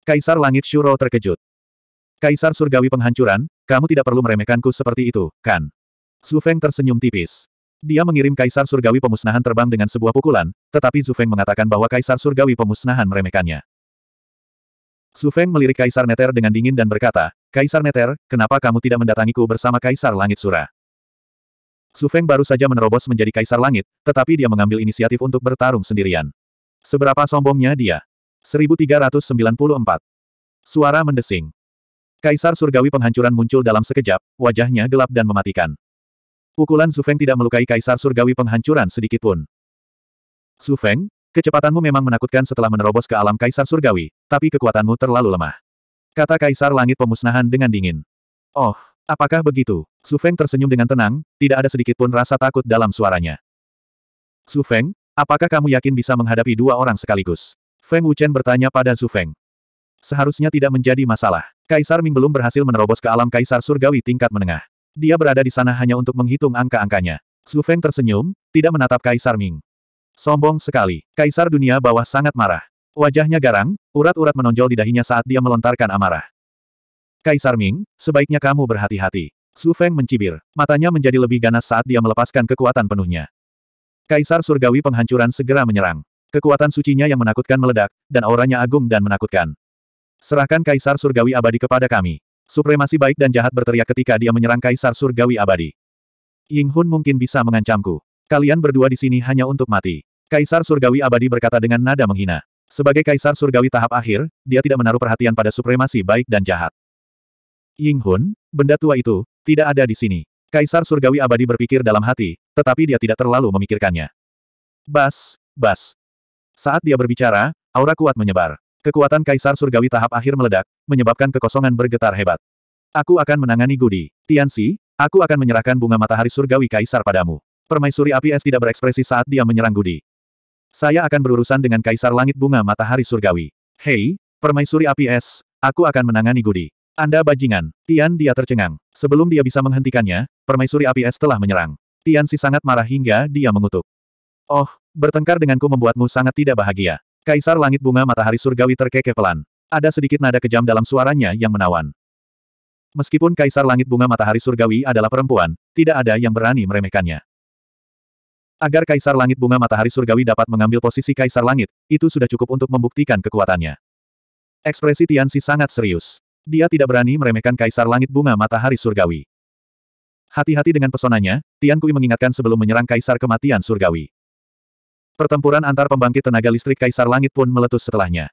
Kaisar Langit Shuro terkejut. Kaisar Surgawi Penghancuran, kamu tidak perlu meremehkanku seperti itu, kan? Zhu Feng tersenyum tipis. Dia mengirim Kaisar Surgawi Pemusnahan terbang dengan sebuah pukulan, tetapi Zhu Feng mengatakan bahwa Kaisar Surgawi Pemusnahan meremehkannya. Zhu Feng melirik Kaisar Neter dengan dingin dan berkata, Kaisar Neter, kenapa kamu tidak mendatangiku bersama Kaisar Langit Sura? Zhu Feng baru saja menerobos menjadi Kaisar Langit, tetapi dia mengambil inisiatif untuk bertarung sendirian. Seberapa sombongnya dia? 1394. Suara mendesing. Kaisar surgawi penghancuran muncul dalam sekejap, wajahnya gelap dan mematikan. Pukulan Su Feng tidak melukai kaisar surgawi penghancuran sedikitpun. Su Feng, kecepatanmu memang menakutkan setelah menerobos ke alam kaisar surgawi, tapi kekuatanmu terlalu lemah. Kata kaisar langit pemusnahan dengan dingin. Oh, apakah begitu? Su Feng tersenyum dengan tenang, tidak ada sedikit pun rasa takut dalam suaranya. Su Feng, apakah kamu yakin bisa menghadapi dua orang sekaligus? Feng Wuchen bertanya pada Su Feng. Seharusnya tidak menjadi masalah. Kaisar Ming belum berhasil menerobos ke alam Kaisar Surgawi tingkat menengah. Dia berada di sana hanya untuk menghitung angka-angkanya. Su Feng tersenyum, tidak menatap Kaisar Ming. Sombong sekali. Kaisar dunia bawah sangat marah. Wajahnya garang, urat-urat menonjol di dahinya saat dia melontarkan amarah. Kaisar Ming, sebaiknya kamu berhati-hati. Su Feng mencibir. Matanya menjadi lebih ganas saat dia melepaskan kekuatan penuhnya. Kaisar Surgawi penghancuran segera menyerang. Kekuatan sucinya yang menakutkan meledak, dan auranya agung dan menakutkan. Serahkan Kaisar Surgawi Abadi kepada kami. Supremasi baik dan jahat berteriak ketika dia menyerang Kaisar Surgawi Abadi. Ying Hun mungkin bisa mengancamku. Kalian berdua di sini hanya untuk mati. Kaisar Surgawi Abadi berkata dengan nada menghina. Sebagai Kaisar Surgawi tahap akhir, dia tidak menaruh perhatian pada supremasi baik dan jahat. Ying Hun, benda tua itu, tidak ada di sini. Kaisar Surgawi Abadi berpikir dalam hati, tetapi dia tidak terlalu memikirkannya. Bas, bas. Saat dia berbicara, aura kuat menyebar. Kekuatan Kaisar Surgawi tahap akhir meledak, menyebabkan kekosongan bergetar hebat. Aku akan menangani Gudi. Tianxi, aku akan menyerahkan bunga matahari surgawi Kaisar padamu. Permaisuri api es tidak berekspresi saat dia menyerang Gudi. Saya akan berurusan dengan Kaisar Langit Bunga Matahari Surgawi. Hei, Permaisuri api es, aku akan menangani Gudi. Anda bajingan. Tian dia tercengang. Sebelum dia bisa menghentikannya, Permaisuri api es telah menyerang. Tian Si sangat marah hingga dia mengutuk. Oh, bertengkar denganku membuatmu sangat tidak bahagia. Kaisar Langit Bunga Matahari Surgawi terkekeh pelan. Ada sedikit nada kejam dalam suaranya yang menawan. Meskipun Kaisar Langit Bunga Matahari Surgawi adalah perempuan, tidak ada yang berani meremehkannya. Agar Kaisar Langit Bunga Matahari Surgawi dapat mengambil posisi Kaisar Langit, itu sudah cukup untuk membuktikan kekuatannya. Ekspresi Tian Si sangat serius. Dia tidak berani meremehkan Kaisar Langit Bunga Matahari Surgawi. Hati-hati dengan pesonanya, Tian Kui mengingatkan sebelum menyerang Kaisar Kematian Surgawi. Pertempuran antar pembangkit tenaga listrik Kaisar Langit pun meletus setelahnya.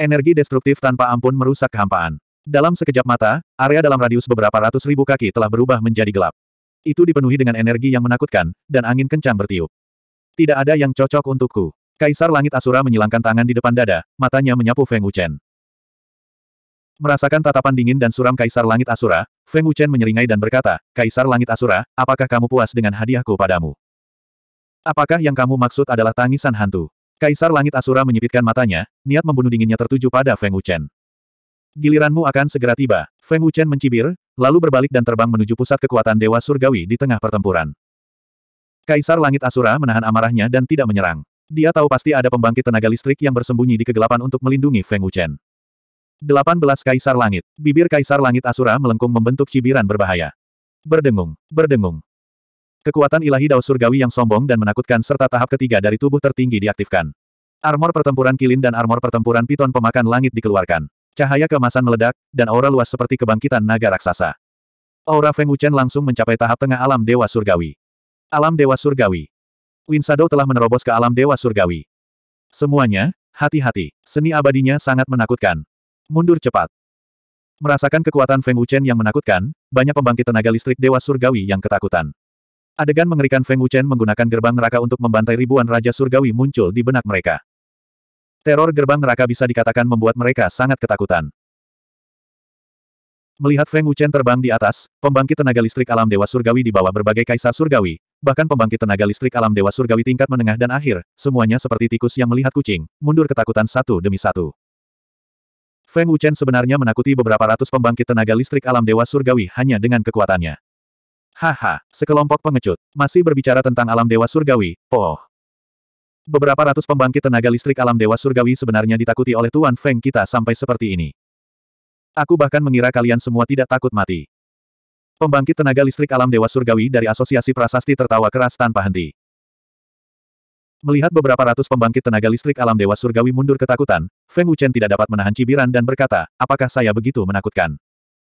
Energi destruktif tanpa ampun merusak kehampaan. Dalam sekejap mata, area dalam radius beberapa ratus ribu kaki telah berubah menjadi gelap. Itu dipenuhi dengan energi yang menakutkan, dan angin kencang bertiup. Tidak ada yang cocok untukku. Kaisar Langit Asura menyilangkan tangan di depan dada, matanya menyapu Feng Wuchen. Merasakan tatapan dingin dan suram Kaisar Langit Asura, Feng Wuchen menyeringai dan berkata, Kaisar Langit Asura, apakah kamu puas dengan hadiahku padamu? Apakah yang kamu maksud adalah tangisan hantu? Kaisar Langit Asura menyipitkan matanya, niat membunuh dinginnya tertuju pada Feng Wuchen. Giliranmu akan segera tiba. Feng Wuchen mencibir, lalu berbalik dan terbang menuju pusat kekuatan Dewa Surgawi di tengah pertempuran. Kaisar Langit Asura menahan amarahnya dan tidak menyerang. Dia tahu pasti ada pembangkit tenaga listrik yang bersembunyi di kegelapan untuk melindungi Feng Wuchen. 18 Kaisar Langit. Bibir Kaisar Langit Asura melengkung membentuk cibiran berbahaya. Berdengung, berdengung. Kekuatan ilahi Dao Surgawi yang sombong dan menakutkan serta tahap ketiga dari tubuh tertinggi diaktifkan. Armor pertempuran kilin dan armor pertempuran piton pemakan langit dikeluarkan. Cahaya kemasan meledak, dan aura luas seperti kebangkitan naga raksasa. Aura Feng Wuchen langsung mencapai tahap tengah alam Dewa Surgawi. Alam Dewa Surgawi. Winsado telah menerobos ke alam Dewa Surgawi. Semuanya, hati-hati. Seni abadinya sangat menakutkan. Mundur cepat. Merasakan kekuatan Feng Wuchen yang menakutkan, banyak pembangkit tenaga listrik Dewa Surgawi yang ketakutan. Adegan mengerikan Feng Wuchen menggunakan gerbang neraka untuk membantai ribuan Raja Surgawi muncul di benak mereka. Teror gerbang neraka bisa dikatakan membuat mereka sangat ketakutan. Melihat Feng Wuchen terbang di atas, pembangkit tenaga listrik alam Dewa Surgawi di bawah berbagai kaisar Surgawi, bahkan pembangkit tenaga listrik alam Dewa Surgawi tingkat menengah dan akhir, semuanya seperti tikus yang melihat kucing, mundur ketakutan satu demi satu. Feng Wuchen sebenarnya menakuti beberapa ratus pembangkit tenaga listrik alam Dewa Surgawi hanya dengan kekuatannya. Haha, sekelompok pengecut. Masih berbicara tentang alam dewa surgawi, oh. Beberapa ratus pembangkit tenaga listrik alam dewa surgawi sebenarnya ditakuti oleh Tuan Feng kita sampai seperti ini. Aku bahkan mengira kalian semua tidak takut mati. Pembangkit tenaga listrik alam dewa surgawi dari Asosiasi Prasasti tertawa keras tanpa henti. Melihat beberapa ratus pembangkit tenaga listrik alam dewa surgawi mundur ketakutan, Feng Wuchen tidak dapat menahan cibiran dan berkata, apakah saya begitu menakutkan?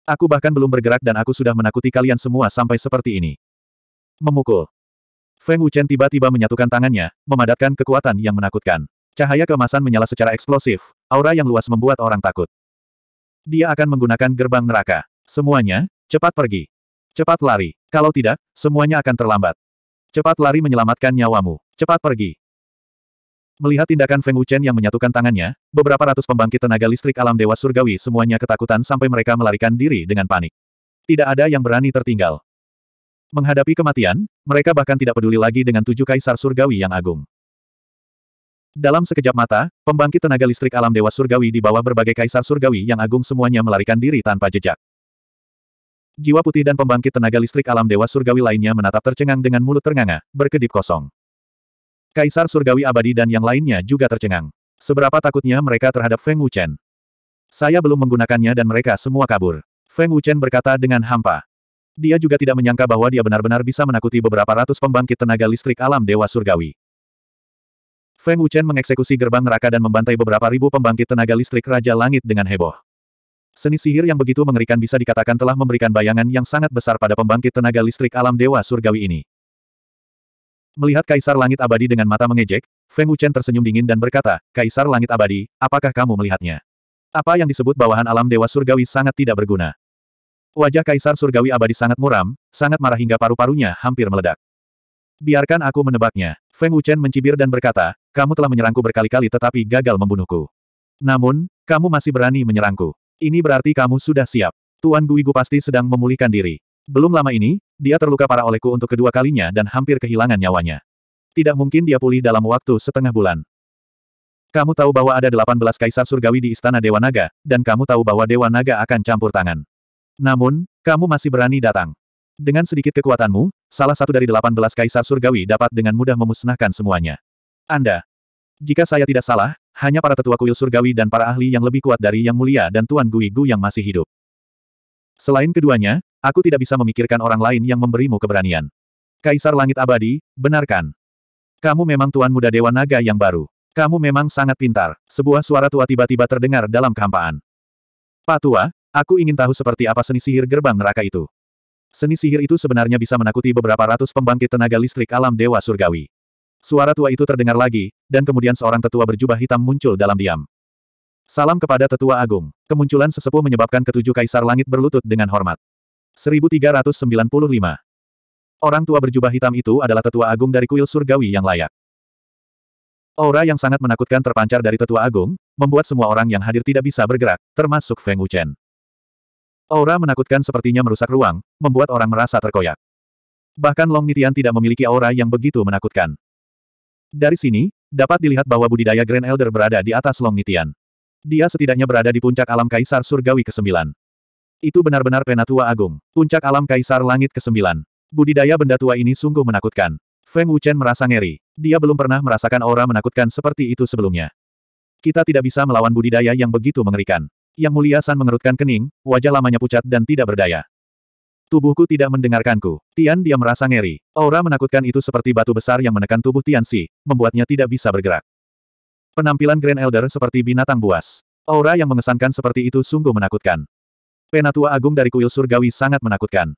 Aku bahkan belum bergerak dan aku sudah menakuti kalian semua sampai seperti ini. Memukul. Feng Wuchen tiba-tiba menyatukan tangannya, memadatkan kekuatan yang menakutkan. Cahaya kemasan menyala secara eksplosif, aura yang luas membuat orang takut. Dia akan menggunakan gerbang neraka. Semuanya, cepat pergi. Cepat lari. Kalau tidak, semuanya akan terlambat. Cepat lari menyelamatkan nyawamu. Cepat pergi. Melihat tindakan Feng Wuchen yang menyatukan tangannya, beberapa ratus pembangkit tenaga listrik alam dewa surgawi semuanya ketakutan sampai mereka melarikan diri dengan panik. Tidak ada yang berani tertinggal. Menghadapi kematian, mereka bahkan tidak peduli lagi dengan tujuh kaisar surgawi yang agung. Dalam sekejap mata, pembangkit tenaga listrik alam dewa surgawi di bawah berbagai kaisar surgawi yang agung semuanya melarikan diri tanpa jejak. Jiwa putih dan pembangkit tenaga listrik alam dewa surgawi lainnya menatap tercengang dengan mulut ternganga, berkedip kosong. Kaisar Surgawi Abadi dan yang lainnya juga tercengang. Seberapa takutnya mereka terhadap Feng Wuchen. Saya belum menggunakannya dan mereka semua kabur. Feng Wuchen berkata dengan hampa. Dia juga tidak menyangka bahwa dia benar-benar bisa menakuti beberapa ratus pembangkit tenaga listrik alam Dewa Surgawi. Feng Wuchen mengeksekusi gerbang neraka dan membantai beberapa ribu pembangkit tenaga listrik Raja Langit dengan heboh. Seni sihir yang begitu mengerikan bisa dikatakan telah memberikan bayangan yang sangat besar pada pembangkit tenaga listrik alam Dewa Surgawi ini. Melihat Kaisar Langit Abadi dengan mata mengejek, Feng Wuchen tersenyum dingin dan berkata, Kaisar Langit Abadi, apakah kamu melihatnya? Apa yang disebut bawahan alam Dewa Surgawi sangat tidak berguna. Wajah Kaisar Surgawi Abadi sangat muram, sangat marah hingga paru-parunya hampir meledak. Biarkan aku menebaknya. Feng Wuchen mencibir dan berkata, kamu telah menyerangku berkali-kali tetapi gagal membunuhku. Namun, kamu masih berani menyerangku. Ini berarti kamu sudah siap. Tuan Guigu pasti sedang memulihkan diri. Belum lama ini, dia terluka parah olehku untuk kedua kalinya dan hampir kehilangan nyawanya. Tidak mungkin dia pulih dalam waktu setengah bulan. Kamu tahu bahwa ada 18 kaisar surgawi di istana Dewa Naga, dan kamu tahu bahwa Dewa Naga akan campur tangan. Namun, kamu masih berani datang. Dengan sedikit kekuatanmu, salah satu dari 18 kaisar surgawi dapat dengan mudah memusnahkan semuanya. Anda. Jika saya tidak salah, hanya para tetua kuil surgawi dan para ahli yang lebih kuat dari Yang Mulia dan Tuan Gui Gu yang masih hidup. Selain keduanya, aku tidak bisa memikirkan orang lain yang memberimu keberanian. Kaisar Langit Abadi, benarkan. Kamu memang tuan muda Dewa Naga yang baru. Kamu memang sangat pintar. Sebuah suara tua tiba-tiba terdengar dalam kehampaan. Pak Tua, aku ingin tahu seperti apa seni sihir gerbang neraka itu. Seni sihir itu sebenarnya bisa menakuti beberapa ratus pembangkit tenaga listrik alam Dewa Surgawi. Suara tua itu terdengar lagi, dan kemudian seorang tetua berjubah hitam muncul dalam diam. Salam kepada Tetua Agung. Kemunculan sesepuh menyebabkan ketujuh kaisar langit berlutut dengan hormat. 1395. Orang tua berjubah hitam itu adalah tetua agung dari kuil surgawi yang layak. Aura yang sangat menakutkan terpancar dari tetua agung, membuat semua orang yang hadir tidak bisa bergerak, termasuk Feng Wuchen. Aura menakutkan sepertinya merusak ruang, membuat orang merasa terkoyak. Bahkan Long Nitian tidak memiliki aura yang begitu menakutkan. Dari sini, dapat dilihat bahwa budidaya Grand Elder berada di atas Long Nitian. Dia setidaknya berada di puncak alam Kaisar Surgawi ke-9. Itu benar-benar penatua agung, puncak alam kaisar langit ke-9. Budidaya benda tua ini sungguh menakutkan. Feng Wuchen merasa ngeri. Dia belum pernah merasakan aura menakutkan seperti itu sebelumnya. Kita tidak bisa melawan budidaya yang begitu mengerikan. Yang mulia San mengerutkan kening, wajah lamanya pucat dan tidak berdaya. Tubuhku tidak mendengarkanku. Tian dia merasa ngeri. Aura menakutkan itu seperti batu besar yang menekan tubuh Tian Si, membuatnya tidak bisa bergerak. Penampilan Grand Elder seperti binatang buas. Aura yang mengesankan seperti itu sungguh menakutkan. Penatua Agung dari kuil surgawi sangat menakutkan.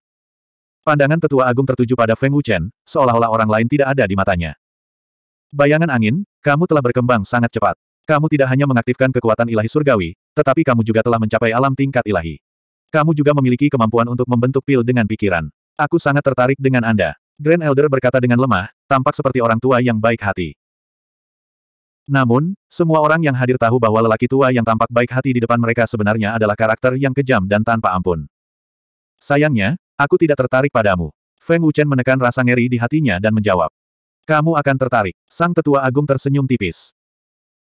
Pandangan tetua agung tertuju pada Feng Wuchen, seolah-olah orang lain tidak ada di matanya. Bayangan angin, kamu telah berkembang sangat cepat. Kamu tidak hanya mengaktifkan kekuatan ilahi surgawi, tetapi kamu juga telah mencapai alam tingkat ilahi. Kamu juga memiliki kemampuan untuk membentuk pil dengan pikiran. Aku sangat tertarik dengan Anda. Grand Elder berkata dengan lemah, tampak seperti orang tua yang baik hati. Namun, semua orang yang hadir tahu bahwa lelaki tua yang tampak baik hati di depan mereka sebenarnya adalah karakter yang kejam dan tanpa ampun. Sayangnya, aku tidak tertarik padamu. Feng Wuchen menekan rasa ngeri di hatinya dan menjawab. Kamu akan tertarik. Sang tetua agung tersenyum tipis.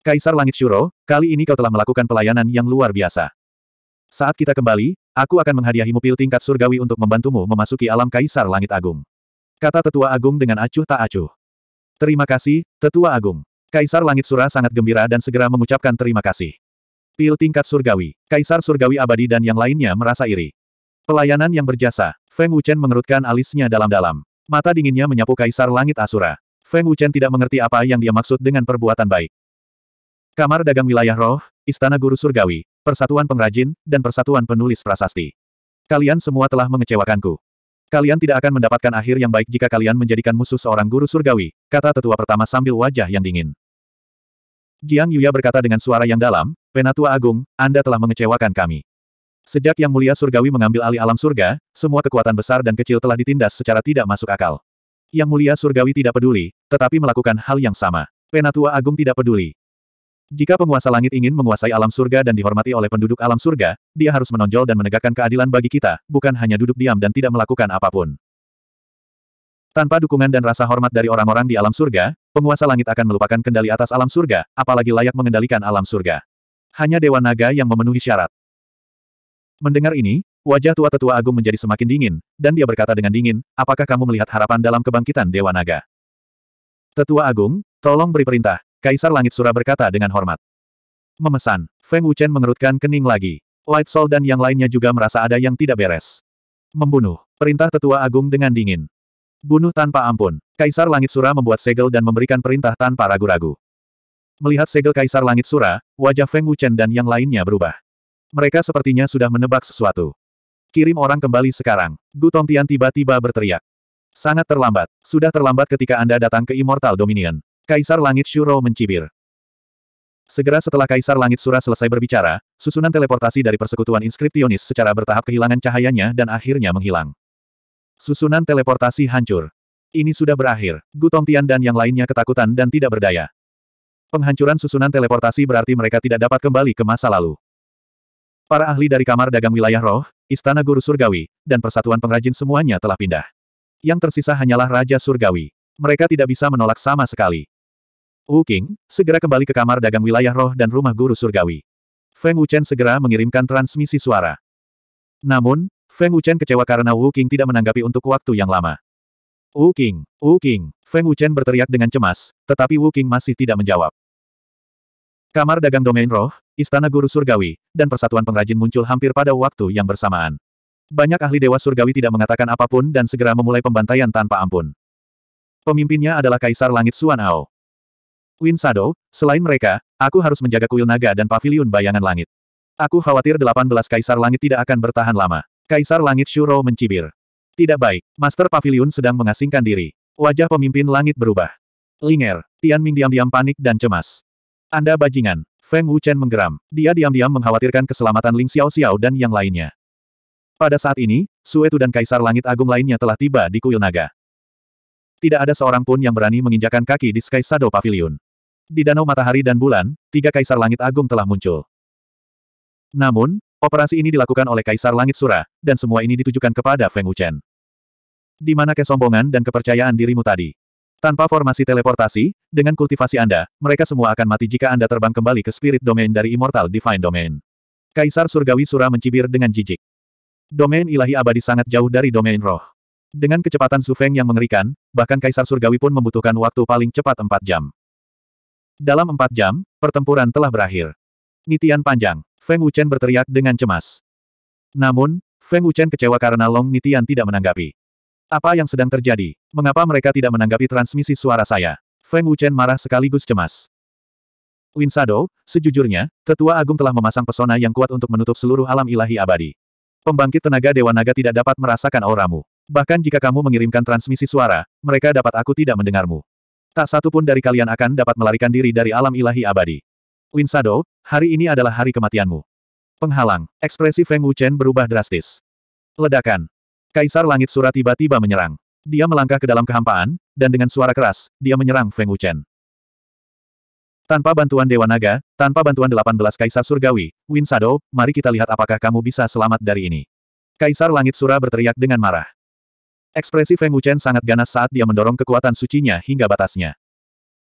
Kaisar Langit Shuro, kali ini kau telah melakukan pelayanan yang luar biasa. Saat kita kembali, aku akan menghadiahimu pil tingkat surgawi untuk membantumu memasuki alam Kaisar Langit Agung. Kata Tetua Agung dengan acuh tak acuh. Terima kasih, Tetua Agung. Kaisar Langit Sura sangat gembira dan segera mengucapkan terima kasih. Pil tingkat surgawi, Kaisar Surgawi Abadi dan yang lainnya merasa iri. Pelayanan yang berjasa, Feng Wuchen mengerutkan alisnya dalam-dalam. Mata dinginnya menyapu Kaisar Langit Asura. Feng Wuchen tidak mengerti apa yang dia maksud dengan perbuatan baik. Kamar Dagang Wilayah Roh, Istana Guru Surgawi, Persatuan Pengrajin, dan Persatuan Penulis Prasasti. Kalian semua telah mengecewakanku. Kalian tidak akan mendapatkan akhir yang baik jika kalian menjadikan musuh seorang guru surgawi, kata tetua pertama sambil wajah yang dingin. Jiang Yuya berkata dengan suara yang dalam, Penatua Agung, Anda telah mengecewakan kami. Sejak Yang Mulia Surgawi mengambil alih alam surga, semua kekuatan besar dan kecil telah ditindas secara tidak masuk akal. Yang Mulia Surgawi tidak peduli, tetapi melakukan hal yang sama. Penatua Agung tidak peduli. Jika penguasa langit ingin menguasai alam surga dan dihormati oleh penduduk alam surga, dia harus menonjol dan menegakkan keadilan bagi kita, bukan hanya duduk diam dan tidak melakukan apapun. Tanpa dukungan dan rasa hormat dari orang-orang di alam surga, penguasa langit akan melupakan kendali atas alam surga, apalagi layak mengendalikan alam surga. Hanya Dewa Naga yang memenuhi syarat. Mendengar ini, wajah tua tetua agung menjadi semakin dingin, dan dia berkata dengan dingin, apakah kamu melihat harapan dalam kebangkitan Dewa Naga? Tetua agung, tolong beri perintah, Kaisar Langit Sura berkata dengan hormat. Memesan, Feng Wuchen mengerutkan kening lagi. Light Soul dan yang lainnya juga merasa ada yang tidak beres. Membunuh, perintah tetua agung dengan dingin. Bunuh tanpa ampun. Kaisar Langit Sura membuat segel dan memberikan perintah tanpa ragu-ragu. Melihat segel Kaisar Langit Sura, wajah Feng Wuchen dan yang lainnya berubah. Mereka sepertinya sudah menebak sesuatu. Kirim orang kembali sekarang. Gu Tian tiba-tiba berteriak. Sangat terlambat. Sudah terlambat ketika Anda datang ke Immortal Dominion. Kaisar Langit Shuro mencibir. Segera setelah Kaisar Langit Sura selesai berbicara, susunan teleportasi dari persekutuan inskriptionis secara bertahap kehilangan cahayanya dan akhirnya menghilang. Susunan teleportasi hancur. Ini sudah berakhir. Gutong Tian dan yang lainnya ketakutan dan tidak berdaya. Penghancuran susunan teleportasi berarti mereka tidak dapat kembali ke masa lalu. Para ahli dari kamar dagang wilayah roh, istana guru surgawi, dan persatuan pengrajin semuanya telah pindah. Yang tersisa hanyalah Raja Surgawi. Mereka tidak bisa menolak sama sekali. Wu King, segera kembali ke kamar dagang wilayah roh dan rumah guru surgawi. Feng Wuchen segera mengirimkan transmisi suara. Namun, Feng Wuchen kecewa karena Wu Qing tidak menanggapi untuk waktu yang lama. Wu Qing, Wu Qing, Feng Wuchen berteriak dengan cemas, tetapi Wu Qing masih tidak menjawab. Kamar dagang domain roh, istana guru surgawi, dan persatuan pengrajin muncul hampir pada waktu yang bersamaan. Banyak ahli dewa surgawi tidak mengatakan apapun dan segera memulai pembantaian tanpa ampun. Pemimpinnya adalah Kaisar Langit Xuan Ao. Win Sado, selain mereka, aku harus menjaga kuil naga dan Paviliun bayangan langit. Aku khawatir 18 Kaisar Langit tidak akan bertahan lama. Kaisar Langit Shuro mencibir. Tidak baik, Master Pavilion sedang mengasingkan diri. Wajah pemimpin langit berubah. Linger, Tian Ming diam-diam panik dan cemas. Anda bajingan, Feng Wuchen menggeram. Dia diam-diam mengkhawatirkan keselamatan Ling Xiao Xiao dan yang lainnya. Pada saat ini, Suetu dan Kaisar Langit Agung lainnya telah tiba di kuil naga. Tidak ada seorang pun yang berani menginjakan kaki di Sky Shadow Pavilion. Di Danau Matahari dan Bulan, tiga Kaisar Langit Agung telah muncul. Namun, Operasi ini dilakukan oleh Kaisar Langit Sura, dan semua ini ditujukan kepada Feng Wuchen. Di mana kesombongan dan kepercayaan dirimu tadi? Tanpa formasi teleportasi, dengan kultivasi Anda, mereka semua akan mati jika Anda terbang kembali ke spirit domain dari Immortal Divine Domain. Kaisar Surgawi Sura mencibir dengan jijik. Domain ilahi abadi sangat jauh dari domain roh. Dengan kecepatan Su Feng yang mengerikan, bahkan Kaisar Surgawi pun membutuhkan waktu paling cepat empat jam. Dalam empat jam, pertempuran telah berakhir. Nitian panjang. Feng Wuchen berteriak dengan cemas. Namun, Feng Wuchen kecewa karena Long Nitian tidak menanggapi. Apa yang sedang terjadi? Mengapa mereka tidak menanggapi transmisi suara saya? Feng Wuchen marah sekaligus cemas. Winsado, sejujurnya, tetua agung telah memasang pesona yang kuat untuk menutup seluruh alam ilahi abadi. Pembangkit tenaga Dewa Naga tidak dapat merasakan auramu. Bahkan jika kamu mengirimkan transmisi suara, mereka dapat aku tidak mendengarmu. Tak satu pun dari kalian akan dapat melarikan diri dari alam ilahi abadi. Windsado, hari ini adalah hari kematianmu. Penghalang, ekspresi Feng Wuchen berubah drastis. Ledakan. Kaisar Langit Sura tiba-tiba menyerang. Dia melangkah ke dalam kehampaan, dan dengan suara keras, dia menyerang Feng Wuchen. Tanpa bantuan Dewa Naga, tanpa bantuan 18 Kaisar Surgawi, Windsado, mari kita lihat apakah kamu bisa selamat dari ini. Kaisar Langit Sura berteriak dengan marah. Ekspresi Feng Wuchen sangat ganas saat dia mendorong kekuatan sucinya hingga batasnya.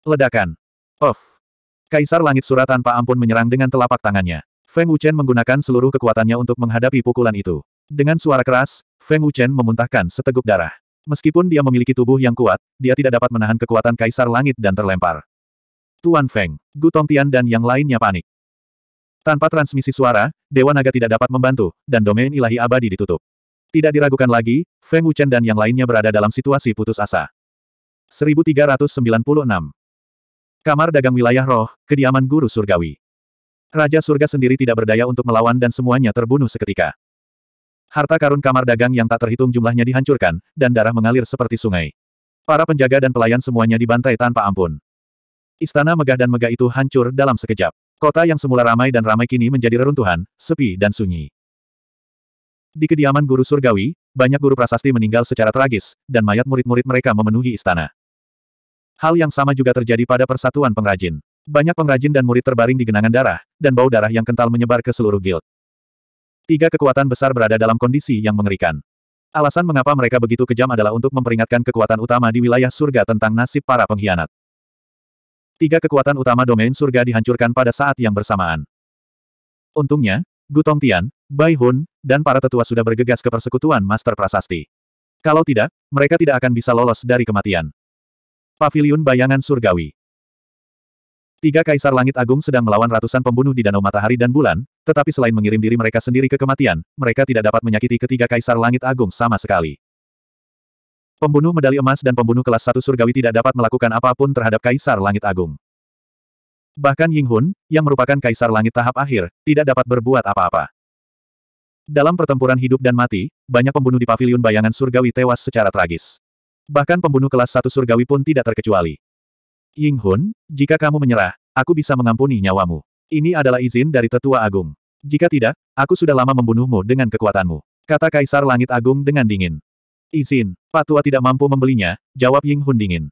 Ledakan. Off. Kaisar Langit surat tanpa ampun menyerang dengan telapak tangannya. Feng Wuchen menggunakan seluruh kekuatannya untuk menghadapi pukulan itu. Dengan suara keras, Feng Wuchen memuntahkan seteguk darah. Meskipun dia memiliki tubuh yang kuat, dia tidak dapat menahan kekuatan Kaisar Langit dan terlempar. Tuan Feng, Gu Tongtian dan yang lainnya panik. Tanpa transmisi suara, Dewa Naga tidak dapat membantu, dan domain ilahi abadi ditutup. Tidak diragukan lagi, Feng Wuchen dan yang lainnya berada dalam situasi putus asa. 1396 Kamar dagang wilayah roh, kediaman guru surgawi. Raja surga sendiri tidak berdaya untuk melawan dan semuanya terbunuh seketika. Harta karun kamar dagang yang tak terhitung jumlahnya dihancurkan, dan darah mengalir seperti sungai. Para penjaga dan pelayan semuanya dibantai tanpa ampun. Istana megah dan megah itu hancur dalam sekejap. Kota yang semula ramai dan ramai kini menjadi reruntuhan, sepi dan sunyi. Di kediaman guru surgawi, banyak guru prasasti meninggal secara tragis, dan mayat murid-murid mereka memenuhi istana. Hal yang sama juga terjadi pada persatuan pengrajin. Banyak pengrajin dan murid terbaring di genangan darah, dan bau darah yang kental menyebar ke seluruh guild. Tiga kekuatan besar berada dalam kondisi yang mengerikan. Alasan mengapa mereka begitu kejam adalah untuk memperingatkan kekuatan utama di wilayah surga tentang nasib para pengkhianat. Tiga kekuatan utama domain surga dihancurkan pada saat yang bersamaan. Untungnya, Gutong Tian, Bai Hun, dan para tetua sudah bergegas ke persekutuan Master Prasasti. Kalau tidak, mereka tidak akan bisa lolos dari kematian. Pavilion Bayangan Surgawi Tiga kaisar langit agung sedang melawan ratusan pembunuh di Danau Matahari dan Bulan, tetapi selain mengirim diri mereka sendiri ke kematian, mereka tidak dapat menyakiti ketiga kaisar langit agung sama sekali. Pembunuh medali emas dan pembunuh kelas satu surgawi tidak dapat melakukan apapun terhadap kaisar langit agung. Bahkan Ying Hun, yang merupakan kaisar langit tahap akhir, tidak dapat berbuat apa-apa. Dalam pertempuran hidup dan mati, banyak pembunuh di Pavilion bayangan surgawi tewas secara tragis. Bahkan pembunuh kelas satu surgawi pun tidak terkecuali. Ying Hun, jika kamu menyerah, aku bisa mengampuni nyawamu. Ini adalah izin dari tetua agung. Jika tidak, aku sudah lama membunuhmu dengan kekuatanmu. Kata Kaisar Langit Agung dengan dingin. Izin, Pak tua tidak mampu membelinya, jawab Ying Hun dingin.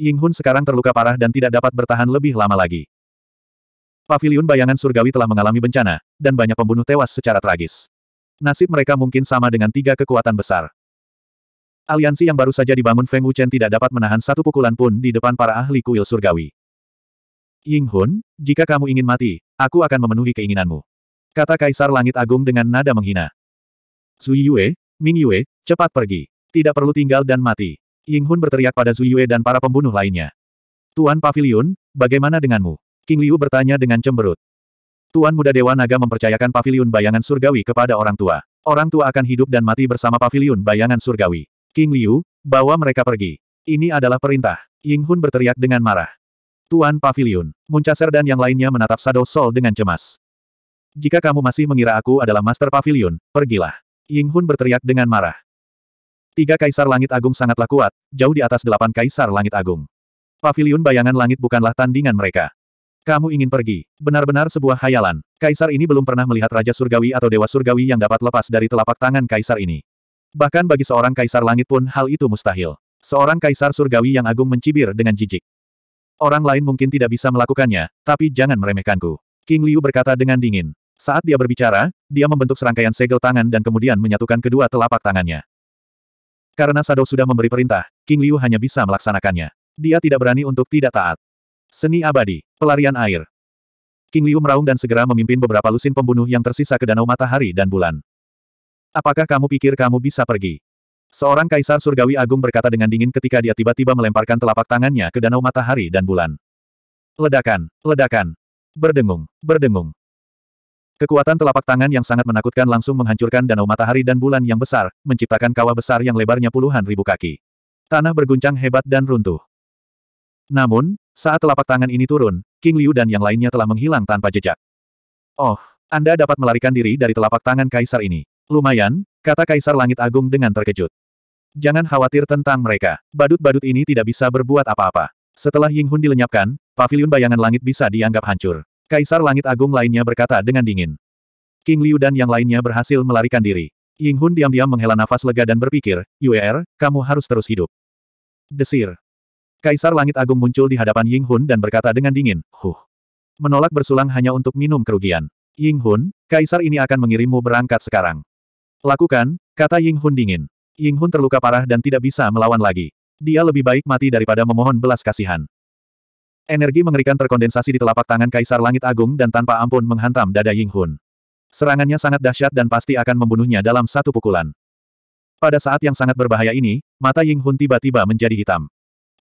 Ying Hun sekarang terluka parah dan tidak dapat bertahan lebih lama lagi. Paviliun bayangan surgawi telah mengalami bencana, dan banyak pembunuh tewas secara tragis. Nasib mereka mungkin sama dengan tiga kekuatan besar. Aliansi yang baru saja dibangun Feng Wuchen tidak dapat menahan satu pukulan pun di depan para ahli kuil surgawi. Ying Hun, jika kamu ingin mati, aku akan memenuhi keinginanmu. Kata Kaisar Langit Agung dengan nada menghina. Zui Yue, Ming Yue, cepat pergi. Tidak perlu tinggal dan mati. Ying Hun berteriak pada Zui Yue dan para pembunuh lainnya. Tuan Pavilion, bagaimana denganmu? King Liu bertanya dengan cemberut. Tuan Muda Dewa Naga mempercayakan Pavilion bayangan surgawi kepada orang tua. Orang tua akan hidup dan mati bersama Pavilion bayangan surgawi. King Liu, bawa mereka pergi. Ini adalah perintah. Ying Hun berteriak dengan marah. Tuan Pavilion, Muncaser dan yang lainnya menatap Sado Sol dengan cemas. Jika kamu masih mengira aku adalah Master Pavilion, pergilah. Ying Hun berteriak dengan marah. Tiga kaisar langit agung sangatlah kuat, jauh di atas delapan kaisar langit agung. Pavilion bayangan langit bukanlah tandingan mereka. Kamu ingin pergi, benar-benar sebuah khayalan. Kaisar ini belum pernah melihat Raja Surgawi atau Dewa Surgawi yang dapat lepas dari telapak tangan kaisar ini. Bahkan bagi seorang kaisar langit pun hal itu mustahil. Seorang kaisar surgawi yang agung mencibir dengan jijik. Orang lain mungkin tidak bisa melakukannya, tapi jangan meremehkanku. King Liu berkata dengan dingin. Saat dia berbicara, dia membentuk serangkaian segel tangan dan kemudian menyatukan kedua telapak tangannya. Karena Sado sudah memberi perintah, King Liu hanya bisa melaksanakannya. Dia tidak berani untuk tidak taat. Seni abadi, pelarian air, King Liu meraung dan segera memimpin beberapa lusin pembunuh yang tersisa ke Danau Matahari dan Bulan. Apakah kamu pikir kamu bisa pergi? Seorang kaisar surgawi agung berkata dengan dingin ketika dia tiba-tiba melemparkan telapak tangannya ke danau matahari dan bulan. Ledakan, ledakan. Berdengung, berdengung. Kekuatan telapak tangan yang sangat menakutkan langsung menghancurkan danau matahari dan bulan yang besar, menciptakan kawah besar yang lebarnya puluhan ribu kaki. Tanah berguncang hebat dan runtuh. Namun, saat telapak tangan ini turun, King Liu dan yang lainnya telah menghilang tanpa jejak. Oh, Anda dapat melarikan diri dari telapak tangan kaisar ini. Lumayan, kata Kaisar Langit Agung dengan terkejut. Jangan khawatir tentang mereka. Badut-badut ini tidak bisa berbuat apa-apa. Setelah Ying Hun dilenyapkan, pavilion bayangan langit bisa dianggap hancur. Kaisar Langit Agung lainnya berkata dengan dingin. King Liu dan yang lainnya berhasil melarikan diri. Ying Hun diam-diam menghela nafas lega dan berpikir, Yuer, er, kamu harus terus hidup. Desir. Kaisar Langit Agung muncul di hadapan Ying Hun dan berkata dengan dingin, Huh. Menolak bersulang hanya untuk minum kerugian. Ying Hun, kaisar ini akan mengirimmu berangkat sekarang. Lakukan, kata Ying Hun dingin. Ying Hun terluka parah dan tidak bisa melawan lagi. Dia lebih baik mati daripada memohon belas kasihan. Energi mengerikan terkondensasi di telapak tangan Kaisar Langit Agung dan tanpa ampun menghantam dada Ying Hun. Serangannya sangat dahsyat dan pasti akan membunuhnya dalam satu pukulan. Pada saat yang sangat berbahaya ini, mata Ying Hun tiba-tiba menjadi hitam.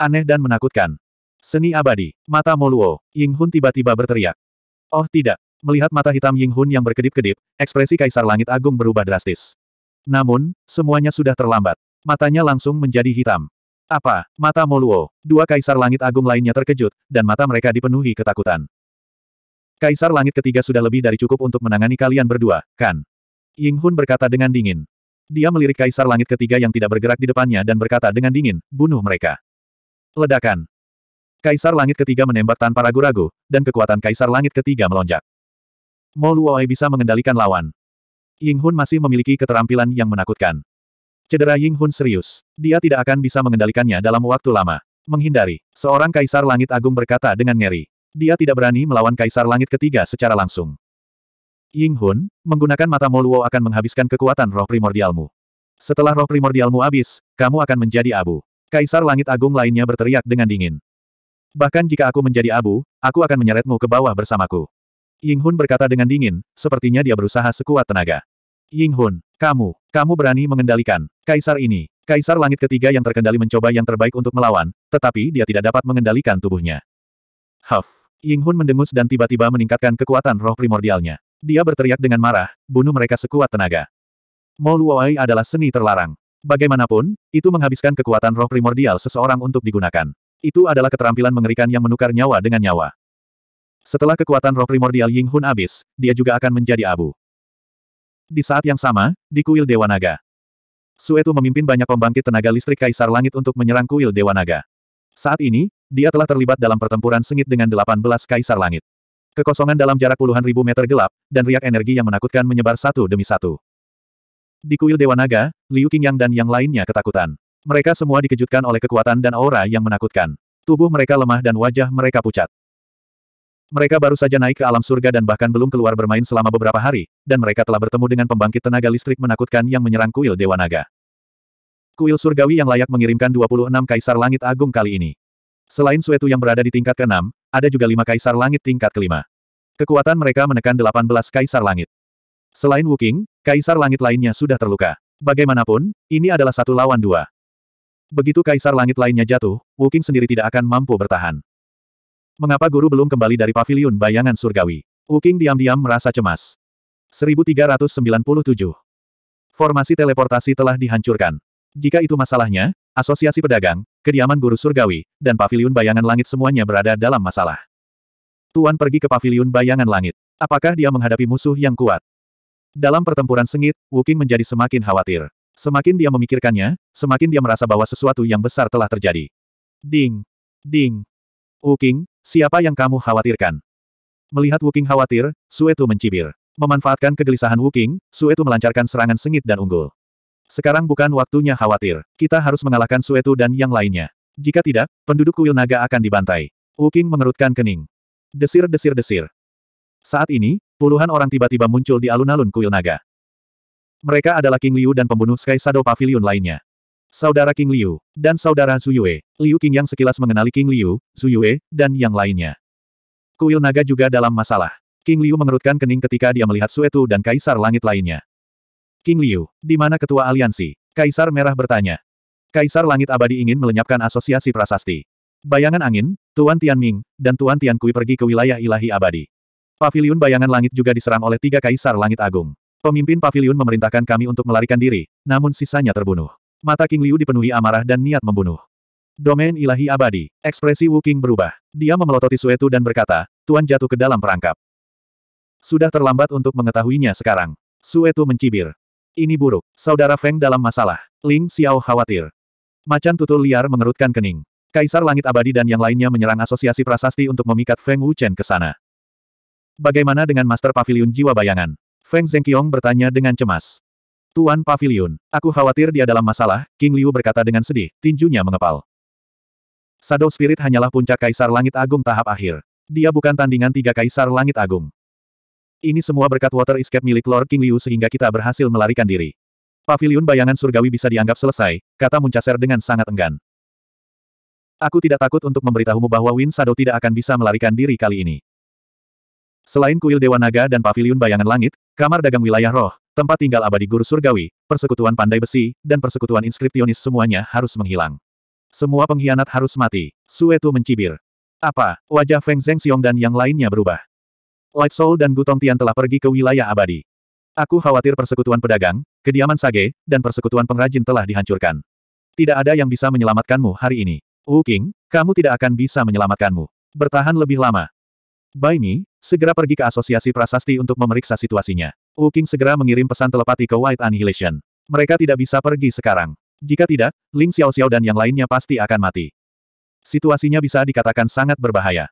Aneh dan menakutkan. Seni abadi, mata Moluo, Ying Hun tiba-tiba berteriak. Oh tidak, Melihat mata hitam Ying Hun yang berkedip-kedip, ekspresi Kaisar Langit Agung berubah drastis. Namun, semuanya sudah terlambat. Matanya langsung menjadi hitam. Apa? Mata Moluo. Dua Kaisar Langit Agung lainnya terkejut, dan mata mereka dipenuhi ketakutan. Kaisar Langit ketiga sudah lebih dari cukup untuk menangani kalian berdua, kan? Ying Hun berkata dengan dingin. Dia melirik Kaisar Langit ketiga yang tidak bergerak di depannya dan berkata dengan dingin, bunuh mereka. Ledakan. Kaisar Langit ketiga menembak tanpa ragu-ragu, dan kekuatan Kaisar Langit ketiga melonjak. Mo Luoai bisa mengendalikan lawan. Ying Hun masih memiliki keterampilan yang menakutkan. Cedera Ying Hun serius. Dia tidak akan bisa mengendalikannya dalam waktu lama. Menghindari. Seorang Kaisar Langit Agung berkata dengan ngeri. Dia tidak berani melawan Kaisar Langit ketiga secara langsung. Ying Hun, menggunakan mata Mo Luo akan menghabiskan kekuatan roh primordialmu. Setelah roh primordialmu habis, kamu akan menjadi abu. Kaisar Langit Agung lainnya berteriak dengan dingin. Bahkan jika aku menjadi abu, aku akan menyeretmu ke bawah bersamaku. Ying Hun berkata dengan dingin, sepertinya dia berusaha sekuat tenaga. Ying Hun, kamu, kamu berani mengendalikan kaisar ini. Kaisar langit ketiga yang terkendali mencoba yang terbaik untuk melawan, tetapi dia tidak dapat mengendalikan tubuhnya. Huff. Ying Hun mendengus dan tiba-tiba meningkatkan kekuatan roh primordialnya. Dia berteriak dengan marah, bunuh mereka sekuat tenaga. Mo adalah seni terlarang. Bagaimanapun, itu menghabiskan kekuatan roh primordial seseorang untuk digunakan. Itu adalah keterampilan mengerikan yang menukar nyawa dengan nyawa. Setelah kekuatan roh primordial Ying Hun habis, dia juga akan menjadi abu. Di saat yang sama, di kuil Dewa Naga. Suetu memimpin banyak pembangkit tenaga listrik Kaisar Langit untuk menyerang kuil Dewa Naga. Saat ini, dia telah terlibat dalam pertempuran sengit dengan 18 Kaisar Langit. Kekosongan dalam jarak puluhan ribu meter gelap, dan riak energi yang menakutkan menyebar satu demi satu. Di kuil Dewa Naga, Liu Qingyang dan yang lainnya ketakutan. Mereka semua dikejutkan oleh kekuatan dan aura yang menakutkan. Tubuh mereka lemah dan wajah mereka pucat. Mereka baru saja naik ke alam surga dan bahkan belum keluar bermain selama beberapa hari, dan mereka telah bertemu dengan pembangkit tenaga listrik menakutkan yang menyerang kuil Dewa Naga. Kuil surgawi yang layak mengirimkan 26 kaisar langit agung kali ini. Selain Suetu yang berada di tingkat ke-6, ada juga lima kaisar langit tingkat kelima. Kekuatan mereka menekan 18 kaisar langit. Selain Wuking, kaisar langit lainnya sudah terluka. Bagaimanapun, ini adalah satu lawan dua. Begitu kaisar langit lainnya jatuh, Wuking sendiri tidak akan mampu bertahan. Mengapa guru belum kembali dari paviliun bayangan surgawi? Wuking diam-diam merasa cemas. 1397. Formasi teleportasi telah dihancurkan. Jika itu masalahnya, asosiasi pedagang, kediaman guru surgawi, dan paviliun bayangan langit semuanya berada dalam masalah. Tuan pergi ke paviliun bayangan langit. Apakah dia menghadapi musuh yang kuat? Dalam pertempuran sengit, Wuking menjadi semakin khawatir. Semakin dia memikirkannya, semakin dia merasa bahwa sesuatu yang besar telah terjadi. Ding! Ding! Wuking, Siapa yang kamu khawatirkan? Melihat Wuking khawatir, Suetu mencibir. Memanfaatkan kegelisahan Wuking, Suetu melancarkan serangan sengit dan unggul. Sekarang bukan waktunya khawatir. Kita harus mengalahkan Suetu dan yang lainnya. Jika tidak, penduduk kuil naga akan dibantai. Wuking mengerutkan kening. Desir-desir-desir. Saat ini, puluhan orang tiba-tiba muncul di alun-alun kuil naga. Mereka adalah King Liu dan pembunuh Sky Shadow Pavilion lainnya. Saudara King Liu, dan saudara Su Yue, Liu King yang sekilas mengenali King Liu, Su Yue, dan yang lainnya. Kuil naga juga dalam masalah. King Liu mengerutkan kening ketika dia melihat Suetu dan Kaisar Langit lainnya. King Liu, di mana ketua aliansi? Kaisar Merah bertanya. Kaisar Langit Abadi ingin melenyapkan asosiasi prasasti. Bayangan angin, Tuan Tianming, dan Tuan Tian Kui pergi ke wilayah ilahi abadi. Paviliun bayangan langit juga diserang oleh tiga kaisar langit agung. Pemimpin paviliun memerintahkan kami untuk melarikan diri, namun sisanya terbunuh. Mata King Liu dipenuhi amarah dan niat membunuh. Domain ilahi abadi, ekspresi Wu King berubah. Dia memelototi Suetu dan berkata, Tuan jatuh ke dalam perangkap. Sudah terlambat untuk mengetahuinya sekarang. Suetu mencibir. Ini buruk, saudara Feng dalam masalah. Ling Xiao khawatir. Macan tutul liar mengerutkan kening. Kaisar Langit Abadi dan yang lainnya menyerang asosiasi prasasti untuk memikat Feng Wuchen ke sana. Bagaimana dengan Master Pavilion Jiwa Bayangan? Feng Zhengqiong bertanya dengan cemas. Tuan Pavilion, aku khawatir dia dalam masalah, King Liu berkata dengan sedih, tinjunya mengepal. Shadow Spirit hanyalah puncak Kaisar Langit Agung tahap akhir. Dia bukan tandingan tiga Kaisar Langit Agung. Ini semua berkat water escape milik Lord King Liu sehingga kita berhasil melarikan diri. Pavilion bayangan surgawi bisa dianggap selesai, kata Muncaser dengan sangat enggan. Aku tidak takut untuk memberitahumu bahwa Win Shadow tidak akan bisa melarikan diri kali ini. Selain kuil Dewa Naga dan Pavilion bayangan langit, kamar dagang wilayah roh, tempat tinggal abadi guru surgawi, persekutuan pandai besi, dan persekutuan inskriptionis semuanya harus menghilang. Semua pengkhianat harus mati. Suetu mencibir. Apa? Wajah Feng Xiong dan yang lainnya berubah. Light Soul dan Gutong Tian telah pergi ke wilayah abadi. Aku khawatir persekutuan pedagang, kediaman Sage, dan persekutuan pengrajin telah dihancurkan. Tidak ada yang bisa menyelamatkanmu hari ini. Wu King, kamu tidak akan bisa menyelamatkanmu. Bertahan lebih lama. Bai Mi, segera pergi ke asosiasi prasasti untuk memeriksa situasinya. Wu King segera mengirim pesan telepati ke White Annihilation. Mereka tidak bisa pergi sekarang. Jika tidak, Ling Xiao Xiao dan yang lainnya pasti akan mati. Situasinya bisa dikatakan sangat berbahaya.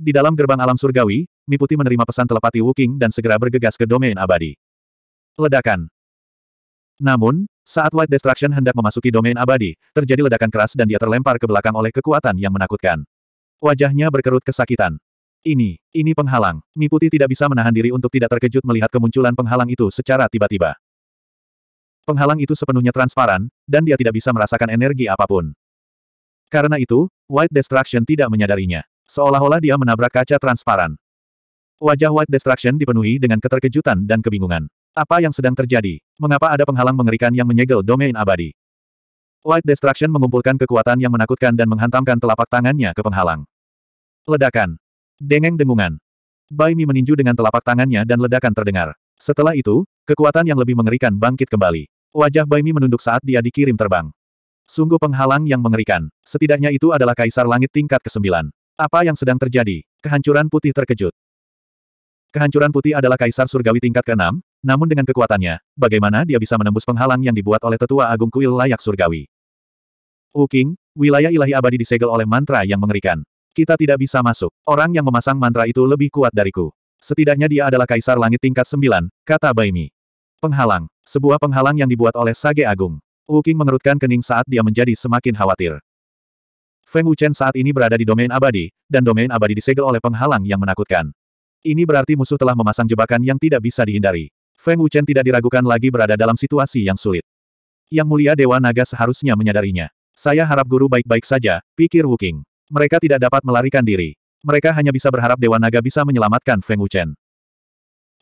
Di dalam gerbang alam surgawi, Mi Miputi menerima pesan telepati Wu Wuking dan segera bergegas ke domain abadi. Ledakan. Namun, saat White Destruction hendak memasuki domain abadi, terjadi ledakan keras dan dia terlempar ke belakang oleh kekuatan yang menakutkan. Wajahnya berkerut kesakitan. Ini, ini penghalang. Miputi tidak bisa menahan diri untuk tidak terkejut melihat kemunculan penghalang itu secara tiba-tiba. Penghalang itu sepenuhnya transparan, dan dia tidak bisa merasakan energi apapun. Karena itu, White Destruction tidak menyadarinya. Seolah-olah dia menabrak kaca transparan. Wajah White Destruction dipenuhi dengan keterkejutan dan kebingungan. Apa yang sedang terjadi? Mengapa ada penghalang mengerikan yang menyegel domain abadi? White Destruction mengumpulkan kekuatan yang menakutkan dan menghantamkan telapak tangannya ke penghalang. Ledakan. Dengeng dengungan. Bai Mi meninju dengan telapak tangannya dan ledakan terdengar. Setelah itu, kekuatan yang lebih mengerikan bangkit kembali. Wajah Bai Mi menunduk saat dia dikirim terbang. Sungguh penghalang yang mengerikan. Setidaknya itu adalah kaisar langit tingkat ke-9. Apa yang sedang terjadi? Kehancuran putih terkejut. Kehancuran putih adalah kaisar surgawi tingkat ke-6, namun dengan kekuatannya, bagaimana dia bisa menembus penghalang yang dibuat oleh tetua agung kuil layak surgawi? Uking, wilayah ilahi abadi disegel oleh mantra yang mengerikan. Kita tidak bisa masuk. Orang yang memasang mantra itu lebih kuat dariku. Setidaknya dia adalah kaisar langit tingkat sembilan, kata Baimi. Penghalang. Sebuah penghalang yang dibuat oleh Sage Agung. Wuking mengerutkan kening saat dia menjadi semakin khawatir. Feng Wuchen saat ini berada di domain abadi, dan domain abadi disegel oleh penghalang yang menakutkan. Ini berarti musuh telah memasang jebakan yang tidak bisa dihindari. Feng Wuchen tidak diragukan lagi berada dalam situasi yang sulit. Yang mulia Dewa Naga seharusnya menyadarinya. Saya harap guru baik-baik saja, pikir Wuking. Mereka tidak dapat melarikan diri. Mereka hanya bisa berharap Dewa Naga bisa menyelamatkan Feng Wuchen.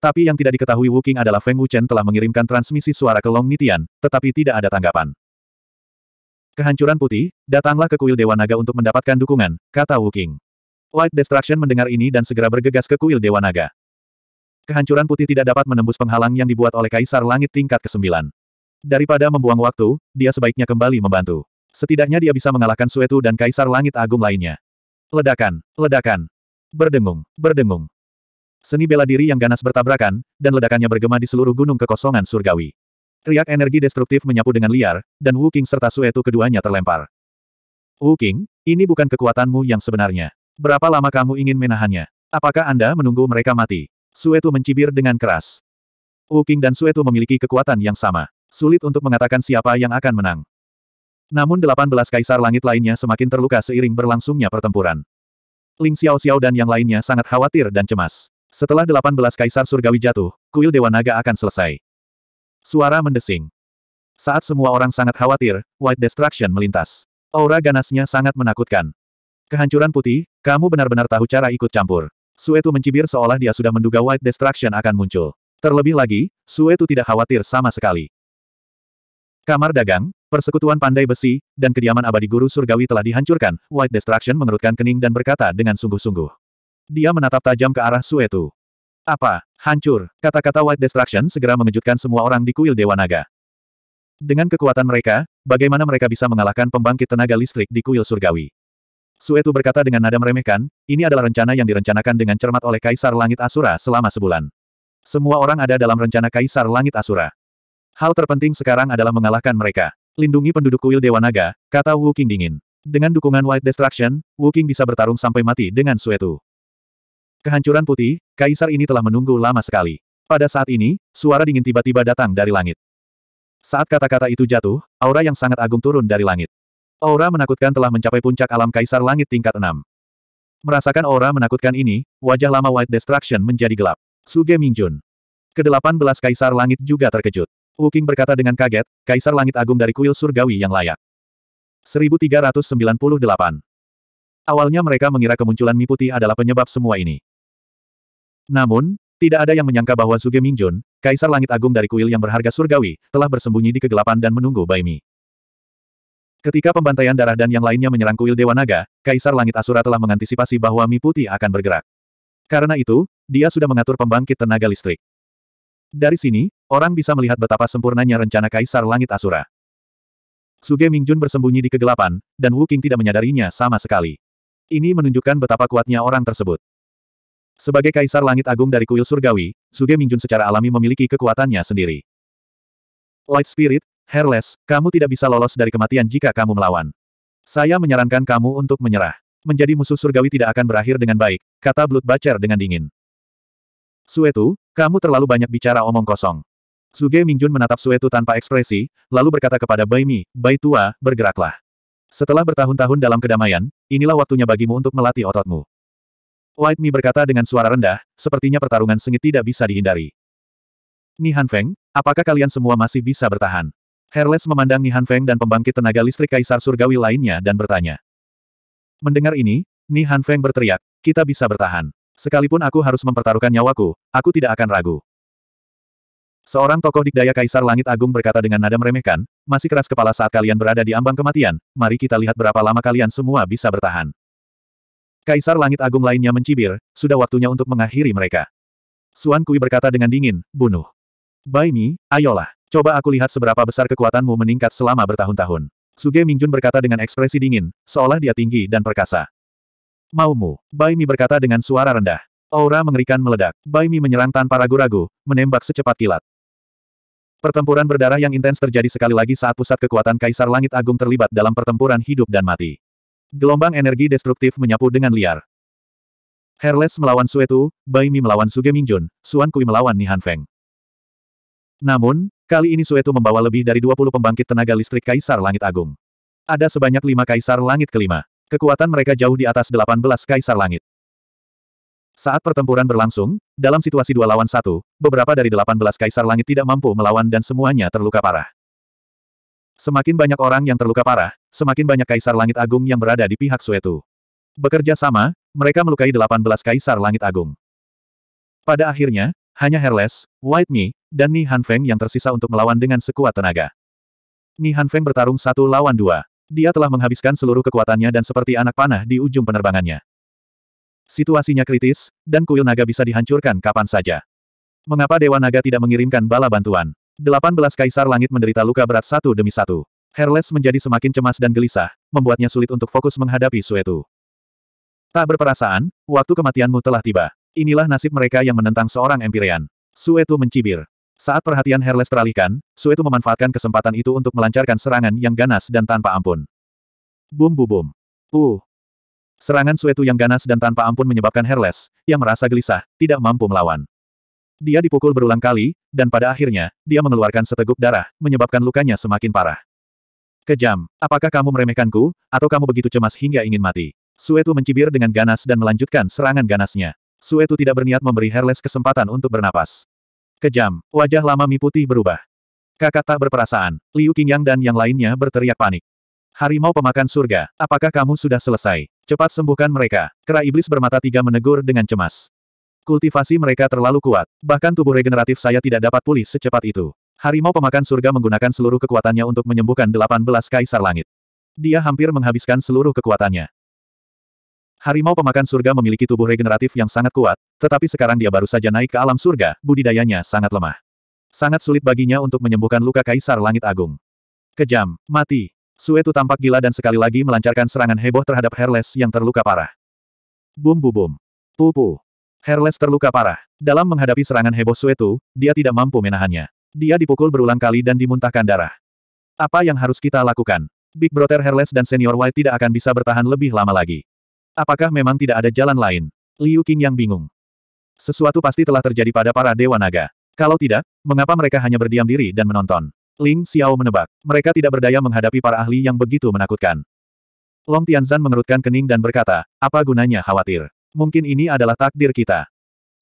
Tapi yang tidak diketahui Wu Qing adalah Feng Wuchen telah mengirimkan transmisi suara ke Long Nitian, tetapi tidak ada tanggapan. Kehancuran putih, datanglah ke kuil Dewa Naga untuk mendapatkan dukungan, kata Wu Qing. Light Destruction mendengar ini dan segera bergegas ke kuil Dewa Naga. Kehancuran putih tidak dapat menembus penghalang yang dibuat oleh Kaisar Langit tingkat ke-9. Daripada membuang waktu, dia sebaiknya kembali membantu. Setidaknya dia bisa mengalahkan Suetu dan Kaisar Langit Agung lainnya. Ledakan, ledakan. Berdengung, berdengung. Seni bela diri yang ganas bertabrakan, dan ledakannya bergema di seluruh gunung kekosongan surgawi. Riak energi destruktif menyapu dengan liar, dan Wu King serta Suetu keduanya terlempar. Wu King, ini bukan kekuatanmu yang sebenarnya. Berapa lama kamu ingin menahannya? Apakah Anda menunggu mereka mati? Suetu mencibir dengan keras. Wu King dan Suetu memiliki kekuatan yang sama. Sulit untuk mengatakan siapa yang akan menang. Namun 18 kaisar langit lainnya semakin terluka seiring berlangsungnya pertempuran. Ling Xiao Xiao dan yang lainnya sangat khawatir dan cemas. Setelah 18 kaisar surgawi jatuh, kuil Dewa Naga akan selesai. Suara mendesing. Saat semua orang sangat khawatir, White Destruction melintas. Aura ganasnya sangat menakutkan. Kehancuran putih, kamu benar-benar tahu cara ikut campur. Suetu mencibir seolah dia sudah menduga White Destruction akan muncul. Terlebih lagi, Suetu tidak khawatir sama sekali. Kamar dagang, persekutuan pandai besi, dan kediaman abadi guru surgawi telah dihancurkan, White Destruction mengerutkan kening dan berkata dengan sungguh-sungguh. Dia menatap tajam ke arah Suetu. Apa? Hancur. Kata-kata White Destruction segera mengejutkan semua orang di kuil Dewa Naga. Dengan kekuatan mereka, bagaimana mereka bisa mengalahkan pembangkit tenaga listrik di kuil surgawi? Suetu berkata dengan nada meremehkan, ini adalah rencana yang direncanakan dengan cermat oleh Kaisar Langit Asura selama sebulan. Semua orang ada dalam rencana Kaisar Langit Asura. Hal terpenting sekarang adalah mengalahkan mereka. Lindungi penduduk kuil Dewa Naga, kata Wu King dingin. Dengan dukungan White Destruction, Wu King bisa bertarung sampai mati dengan Suetu. Kehancuran putih, kaisar ini telah menunggu lama sekali. Pada saat ini, suara dingin tiba-tiba datang dari langit. Saat kata-kata itu jatuh, aura yang sangat agung turun dari langit. Aura menakutkan telah mencapai puncak alam kaisar langit tingkat 6. Merasakan aura menakutkan ini, wajah lama White Destruction menjadi gelap. Suge Mingjun. Kedelapan belas kaisar langit juga terkejut. Uking berkata dengan kaget, Kaisar Langit Agung dari kuil surgawi yang layak. 1398. Awalnya mereka mengira kemunculan Mi Putih adalah penyebab semua ini. Namun, tidak ada yang menyangka bahwa Zuge Mingjun, Kaisar Langit Agung dari kuil yang berharga surgawi, telah bersembunyi di kegelapan dan menunggu Bai Mi. Ketika pembantaian darah dan yang lainnya menyerang kuil Dewa Naga, Kaisar Langit Asura telah mengantisipasi bahwa Mi Putih akan bergerak. Karena itu, dia sudah mengatur pembangkit tenaga listrik. Dari sini, orang bisa melihat betapa sempurnanya rencana Kaisar Langit Asura. Suge Mingjun bersembunyi di kegelapan, dan Wu King tidak menyadarinya sama sekali. Ini menunjukkan betapa kuatnya orang tersebut. Sebagai Kaisar Langit Agung dari Kuil Surgawi, Suge Mingjun secara alami memiliki kekuatannya sendiri. Light Spirit, Hairless, kamu tidak bisa lolos dari kematian jika kamu melawan. Saya menyarankan kamu untuk menyerah. Menjadi musuh surgawi tidak akan berakhir dengan baik, kata Blood Bacher dengan dingin. Suetu, kamu terlalu banyak bicara omong kosong. Suge Mingjun menatap Suetu tanpa ekspresi, lalu berkata kepada Bai Mi, Bai Tua, bergeraklah. Setelah bertahun-tahun dalam kedamaian, inilah waktunya bagimu untuk melatih ototmu. White Mi berkata dengan suara rendah, sepertinya pertarungan sengit tidak bisa dihindari. Ni Han Feng, apakah kalian semua masih bisa bertahan? Herles memandang Ni Han Feng dan pembangkit tenaga listrik Kaisar Surgawi lainnya dan bertanya. Mendengar ini, Ni Han Feng berteriak, kita bisa bertahan. Sekalipun aku harus mempertaruhkan nyawaku, aku tidak akan ragu. Seorang tokoh dikdaya Kaisar Langit Agung berkata dengan nada meremehkan, masih keras kepala saat kalian berada di ambang kematian, mari kita lihat berapa lama kalian semua bisa bertahan. Kaisar Langit Agung lainnya mencibir, sudah waktunya untuk mengakhiri mereka. Suan Kui berkata dengan dingin, bunuh. Bai Mi, ayolah, coba aku lihat seberapa besar kekuatanmu meningkat selama bertahun-tahun. Suge Mingjun berkata dengan ekspresi dingin, seolah dia tinggi dan perkasa. Maumu, Mi berkata dengan suara rendah. Aura mengerikan meledak. Bai Mi menyerang tanpa ragu-ragu, menembak secepat kilat. Pertempuran berdarah yang intens terjadi sekali lagi saat pusat kekuatan Kaisar Langit Agung terlibat dalam pertempuran hidup dan mati. Gelombang energi destruktif menyapu dengan liar. Herles melawan Suetu, Mi melawan Suge Mingjun, Suan Kui melawan Nihan Feng. Namun, kali ini Suetu membawa lebih dari 20 pembangkit tenaga listrik Kaisar Langit Agung. Ada sebanyak lima Kaisar Langit kelima. Kekuatan mereka jauh di atas 18 kaisar langit. Saat pertempuran berlangsung, dalam situasi dua lawan satu, beberapa dari 18 kaisar langit tidak mampu melawan dan semuanya terluka parah. Semakin banyak orang yang terluka parah, semakin banyak kaisar langit agung yang berada di pihak Suetu. Bekerja sama, mereka melukai 18 kaisar langit agung. Pada akhirnya, hanya Herles, White Mi, dan Ni Hanfeng yang tersisa untuk melawan dengan sekuat tenaga. Ni Hanfeng bertarung satu lawan dua. Dia telah menghabiskan seluruh kekuatannya dan seperti anak panah di ujung penerbangannya. Situasinya kritis, dan kuil naga bisa dihancurkan kapan saja. Mengapa Dewa Naga tidak mengirimkan bala bantuan? 18 Kaisar Langit menderita luka berat satu demi satu. Herles menjadi semakin cemas dan gelisah, membuatnya sulit untuk fokus menghadapi Suetu. Tak berperasaan, waktu kematianmu telah tiba. Inilah nasib mereka yang menentang seorang Empirean. Suetu mencibir. Saat perhatian Herles teralihkan, Suetu memanfaatkan kesempatan itu untuk melancarkan serangan yang ganas dan tanpa ampun. Bum bu bum. Uh. Serangan Suetu yang ganas dan tanpa ampun menyebabkan Herles, yang merasa gelisah, tidak mampu melawan. Dia dipukul berulang kali, dan pada akhirnya, dia mengeluarkan seteguk darah, menyebabkan lukanya semakin parah. Kejam, apakah kamu meremehkanku, atau kamu begitu cemas hingga ingin mati? Suetu mencibir dengan ganas dan melanjutkan serangan ganasnya. Suetu tidak berniat memberi Herles kesempatan untuk bernapas. Kejam, wajah lama Mi Putih berubah. Kakak tak berperasaan, Liu Qingyang dan yang lainnya berteriak panik. Harimau pemakan surga, apakah kamu sudah selesai? Cepat sembuhkan mereka. Kera iblis bermata tiga menegur dengan cemas. Kultivasi mereka terlalu kuat, bahkan tubuh regeneratif saya tidak dapat pulih secepat itu. Harimau pemakan surga menggunakan seluruh kekuatannya untuk menyembuhkan 18 kaisar langit. Dia hampir menghabiskan seluruh kekuatannya. Harimau pemakan surga memiliki tubuh regeneratif yang sangat kuat, tetapi sekarang dia baru saja naik ke alam surga, budidayanya sangat lemah. Sangat sulit baginya untuk menyembuhkan luka kaisar langit agung. Kejam, mati. Suetu tampak gila dan sekali lagi melancarkan serangan heboh terhadap Herles yang terluka parah. Bum bu bum. Pupu. Herles terluka parah. Dalam menghadapi serangan heboh Suetu, dia tidak mampu menahannya. Dia dipukul berulang kali dan dimuntahkan darah. Apa yang harus kita lakukan? Big Brother Herles dan Senior White tidak akan bisa bertahan lebih lama lagi. Apakah memang tidak ada jalan lain? Liu Qing yang bingung. Sesuatu pasti telah terjadi pada para Dewa Naga. Kalau tidak, mengapa mereka hanya berdiam diri dan menonton? Ling Xiao menebak, mereka tidak berdaya menghadapi para ahli yang begitu menakutkan. Long Tianzan mengerutkan kening dan berkata, apa gunanya khawatir? Mungkin ini adalah takdir kita.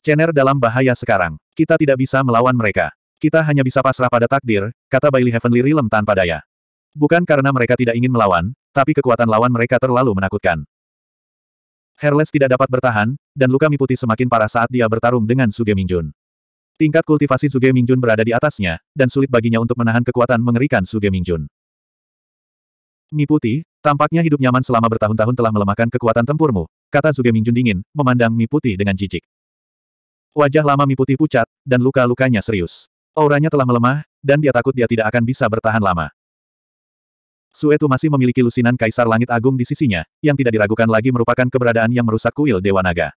Cener dalam bahaya sekarang. Kita tidak bisa melawan mereka. Kita hanya bisa pasrah pada takdir, kata Bailey Heavenly Realm tanpa daya. Bukan karena mereka tidak ingin melawan, tapi kekuatan lawan mereka terlalu menakutkan. Herles tidak dapat bertahan, dan luka Miputi semakin parah saat dia bertarung dengan Suge Mingjun. Tingkat kultivasi Suge Mingjun berada di atasnya, dan sulit baginya untuk menahan kekuatan mengerikan Suge Mingjun. Miputi, tampaknya hidup nyaman selama bertahun-tahun telah melemahkan kekuatan tempurmu, kata Suge Mingjun dingin, memandang Miputi dengan jijik. Wajah lama Miputi pucat, dan luka-lukanya serius. Auranya telah melemah, dan dia takut dia tidak akan bisa bertahan lama. Suetu masih memiliki lusinan Kaisar Langit Agung di sisinya, yang tidak diragukan lagi merupakan keberadaan yang merusak kuil Dewa Naga.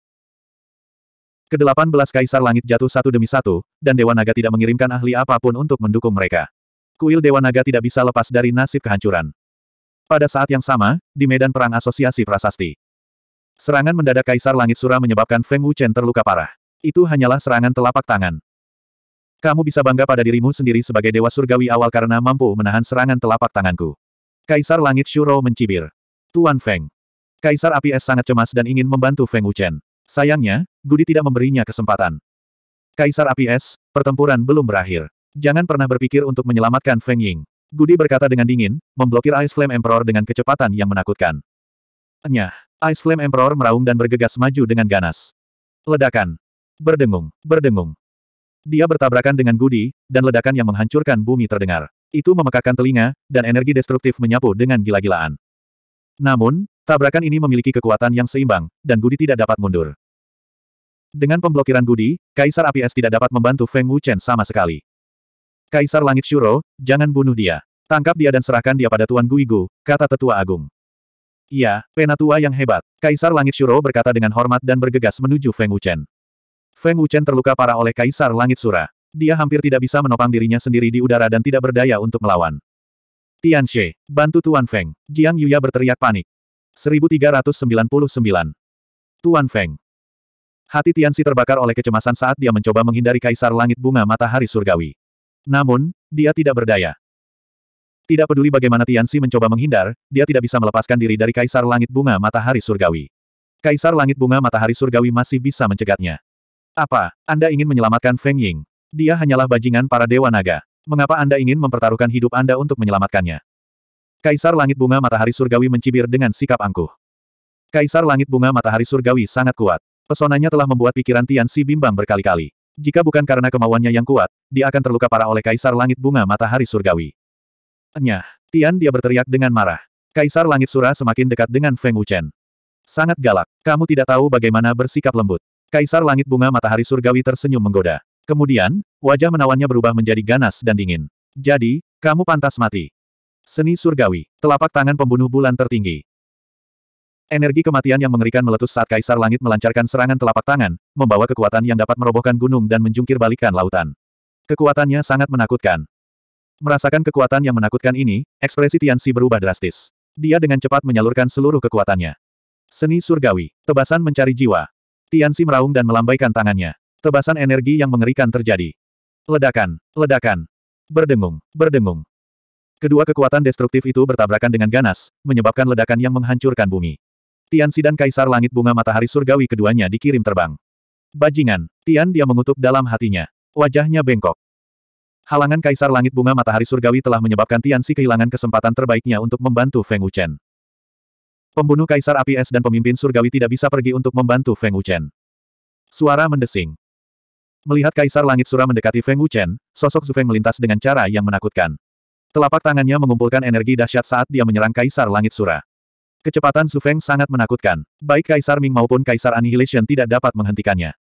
Kedelapan belas Kaisar Langit jatuh satu demi satu, dan Dewa Naga tidak mengirimkan ahli apapun untuk mendukung mereka. Kuil Dewa Naga tidak bisa lepas dari nasib kehancuran. Pada saat yang sama, di medan perang asosiasi prasasti. Serangan mendadak Kaisar Langit Sura menyebabkan Feng Wuchen terluka parah. Itu hanyalah serangan telapak tangan. Kamu bisa bangga pada dirimu sendiri sebagai Dewa Surgawi awal karena mampu menahan serangan telapak tanganku. Kaisar Langit Shuro mencibir. Tuan Feng. Kaisar Api Es sangat cemas dan ingin membantu Feng Wuchen. Sayangnya, Gudi tidak memberinya kesempatan. Kaisar Api Es, pertempuran belum berakhir. Jangan pernah berpikir untuk menyelamatkan Feng Ying. Gudi berkata dengan dingin, memblokir Ice Flame Emperor dengan kecepatan yang menakutkan. Enyah, Ice Flame Emperor meraung dan bergegas maju dengan ganas. Ledakan. Berdengung, berdengung. Dia bertabrakan dengan Gudi, dan ledakan yang menghancurkan bumi terdengar. Itu memekakan telinga, dan energi destruktif menyapu dengan gila-gilaan. Namun, tabrakan ini memiliki kekuatan yang seimbang, dan Gudi tidak dapat mundur. Dengan pemblokiran Gudi, Kaisar Api Es tidak dapat membantu Feng Wuchen sama sekali. Kaisar Langit Shuro, jangan bunuh dia. Tangkap dia dan serahkan dia pada Tuan Guigu, kata Tetua Agung. Ya, penatua yang hebat. Kaisar Langit Shuro berkata dengan hormat dan bergegas menuju Feng Wuchen. Feng Wuchen terluka parah oleh Kaisar Langit Sura. Dia hampir tidak bisa menopang dirinya sendiri di udara dan tidak berdaya untuk melawan. Tian She, bantu Tuan Feng. Jiang Yuya berteriak panik. 1399. Tuan Feng. Hati Tian Tianxi terbakar oleh kecemasan saat dia mencoba menghindari Kaisar Langit Bunga Matahari Surgawi. Namun, dia tidak berdaya. Tidak peduli bagaimana Tian Tianxi mencoba menghindar, dia tidak bisa melepaskan diri dari Kaisar Langit Bunga Matahari Surgawi. Kaisar Langit Bunga Matahari Surgawi masih bisa mencegatnya. Apa, Anda ingin menyelamatkan Feng Ying? Dia hanyalah bajingan para dewa naga. Mengapa Anda ingin mempertaruhkan hidup Anda untuk menyelamatkannya? Kaisar Langit Bunga Matahari Surgawi mencibir dengan sikap angkuh. Kaisar Langit Bunga Matahari Surgawi sangat kuat. Pesonanya telah membuat pikiran Tian Si bimbang berkali-kali. Jika bukan karena kemauannya yang kuat, dia akan terluka parah oleh Kaisar Langit Bunga Matahari Surgawi. Enyah, Tian dia berteriak dengan marah. Kaisar Langit Sura semakin dekat dengan Feng Wuchen. Sangat galak, kamu tidak tahu bagaimana bersikap lembut. Kaisar Langit Bunga Matahari Surgawi tersenyum menggoda. Kemudian, wajah menawannya berubah menjadi ganas dan dingin. Jadi, kamu pantas mati. Seni Surgawi, telapak tangan pembunuh bulan tertinggi. Energi kematian yang mengerikan meletus saat Kaisar Langit melancarkan serangan telapak tangan, membawa kekuatan yang dapat merobohkan gunung dan menjungkir balikan lautan. Kekuatannya sangat menakutkan. Merasakan kekuatan yang menakutkan ini, ekspresi Tianxi berubah drastis. Dia dengan cepat menyalurkan seluruh kekuatannya. Seni surgawi, tebasan mencari jiwa. Tiansi meraung dan melambaikan tangannya. Tebasan energi yang mengerikan terjadi. Ledakan, ledakan. Berdengung, berdengung. Kedua kekuatan destruktif itu bertabrakan dengan ganas, menyebabkan ledakan yang menghancurkan bumi. Tiansi dan Kaisar Langit Bunga Matahari Surgawi keduanya dikirim terbang. Bajingan, Tian dia mengutuk dalam hatinya. Wajahnya bengkok. Halangan Kaisar Langit Bunga Matahari Surgawi telah menyebabkan Tiansi kehilangan kesempatan terbaiknya untuk membantu Feng Wuchen. Pembunuh Kaisar Api Es dan pemimpin surgawi tidak bisa pergi untuk membantu Feng Wuchen. Suara mendesing. Melihat Kaisar Langit Sura mendekati Feng Wuchen, sosok Zufeng melintas dengan cara yang menakutkan. Telapak tangannya mengumpulkan energi dahsyat saat dia menyerang Kaisar Langit Sura. Kecepatan Zufeng sangat menakutkan. Baik Kaisar Ming maupun Kaisar Annihilation tidak dapat menghentikannya.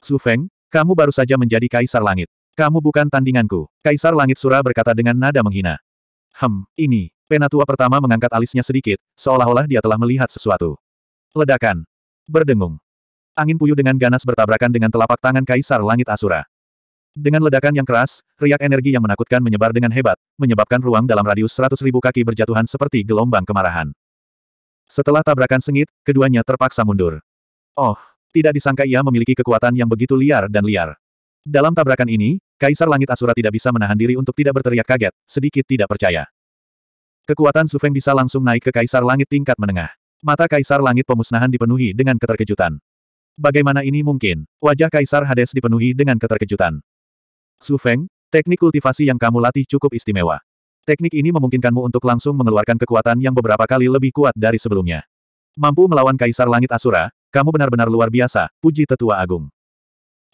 Zufeng, kamu baru saja menjadi Kaisar Langit. Kamu bukan tandinganku. Kaisar Langit Sura berkata dengan nada menghina. Hem, ini, Penatua pertama mengangkat alisnya sedikit, seolah-olah dia telah melihat sesuatu. Ledakan. Berdengung. Angin puyuh dengan ganas bertabrakan dengan telapak tangan Kaisar Langit Asura. Dengan ledakan yang keras, riak energi yang menakutkan menyebar dengan hebat, menyebabkan ruang dalam radius 100 ribu kaki berjatuhan seperti gelombang kemarahan. Setelah tabrakan sengit, keduanya terpaksa mundur. Oh, tidak disangka ia memiliki kekuatan yang begitu liar dan liar. Dalam tabrakan ini, Kaisar Langit Asura tidak bisa menahan diri untuk tidak berteriak kaget, sedikit tidak percaya. Kekuatan Su Feng bisa langsung naik ke Kaisar Langit tingkat menengah. Mata Kaisar Langit pemusnahan dipenuhi dengan keterkejutan. Bagaimana ini mungkin? Wajah Kaisar Hades dipenuhi dengan keterkejutan. Su Feng, teknik kultivasi yang kamu latih cukup istimewa. Teknik ini memungkinkanmu untuk langsung mengeluarkan kekuatan yang beberapa kali lebih kuat dari sebelumnya. Mampu melawan Kaisar Langit Asura, kamu benar-benar luar biasa, puji Tetua Agung.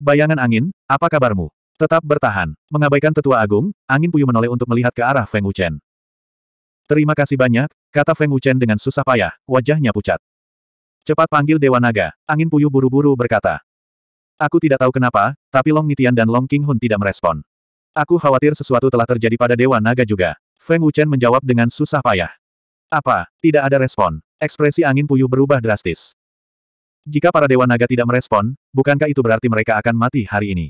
Bayangan angin, apa kabarmu? Tetap bertahan. Mengabaikan Tetua Agung, angin puyuh menoleh untuk melihat ke arah Feng Wuchen. Terima kasih banyak, kata Feng Wuchen dengan susah payah, wajahnya pucat. Cepat panggil Dewa Naga, angin puyuh buru-buru berkata. Aku tidak tahu kenapa, tapi Long Nitian dan Long King Hun tidak merespon. Aku khawatir sesuatu telah terjadi pada Dewa Naga juga. Feng Wuchen menjawab dengan susah payah. Apa? Tidak ada respon. Ekspresi angin puyuh berubah drastis. Jika para Dewa Naga tidak merespon, bukankah itu berarti mereka akan mati hari ini?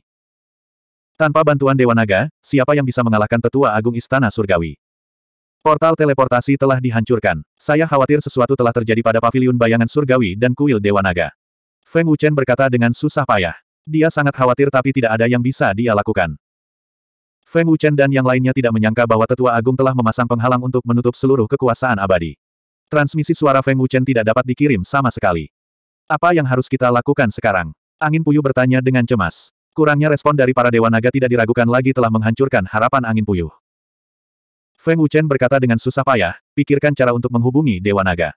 Tanpa bantuan Dewa Naga, siapa yang bisa mengalahkan tetua agung istana surgawi? Portal teleportasi telah dihancurkan. Saya khawatir sesuatu telah terjadi pada paviliun bayangan surgawi dan kuil Dewa Naga. Feng Wuchen berkata dengan susah payah. Dia sangat khawatir tapi tidak ada yang bisa dia lakukan. Feng Wuchen dan yang lainnya tidak menyangka bahwa tetua agung telah memasang penghalang untuk menutup seluruh kekuasaan abadi. Transmisi suara Feng Wuchen tidak dapat dikirim sama sekali. Apa yang harus kita lakukan sekarang? Angin puyuh bertanya dengan cemas. Kurangnya respon dari para dewa naga tidak diragukan lagi telah menghancurkan harapan angin puyuh. Feng Wuchen berkata dengan susah payah, pikirkan cara untuk menghubungi Dewa Naga.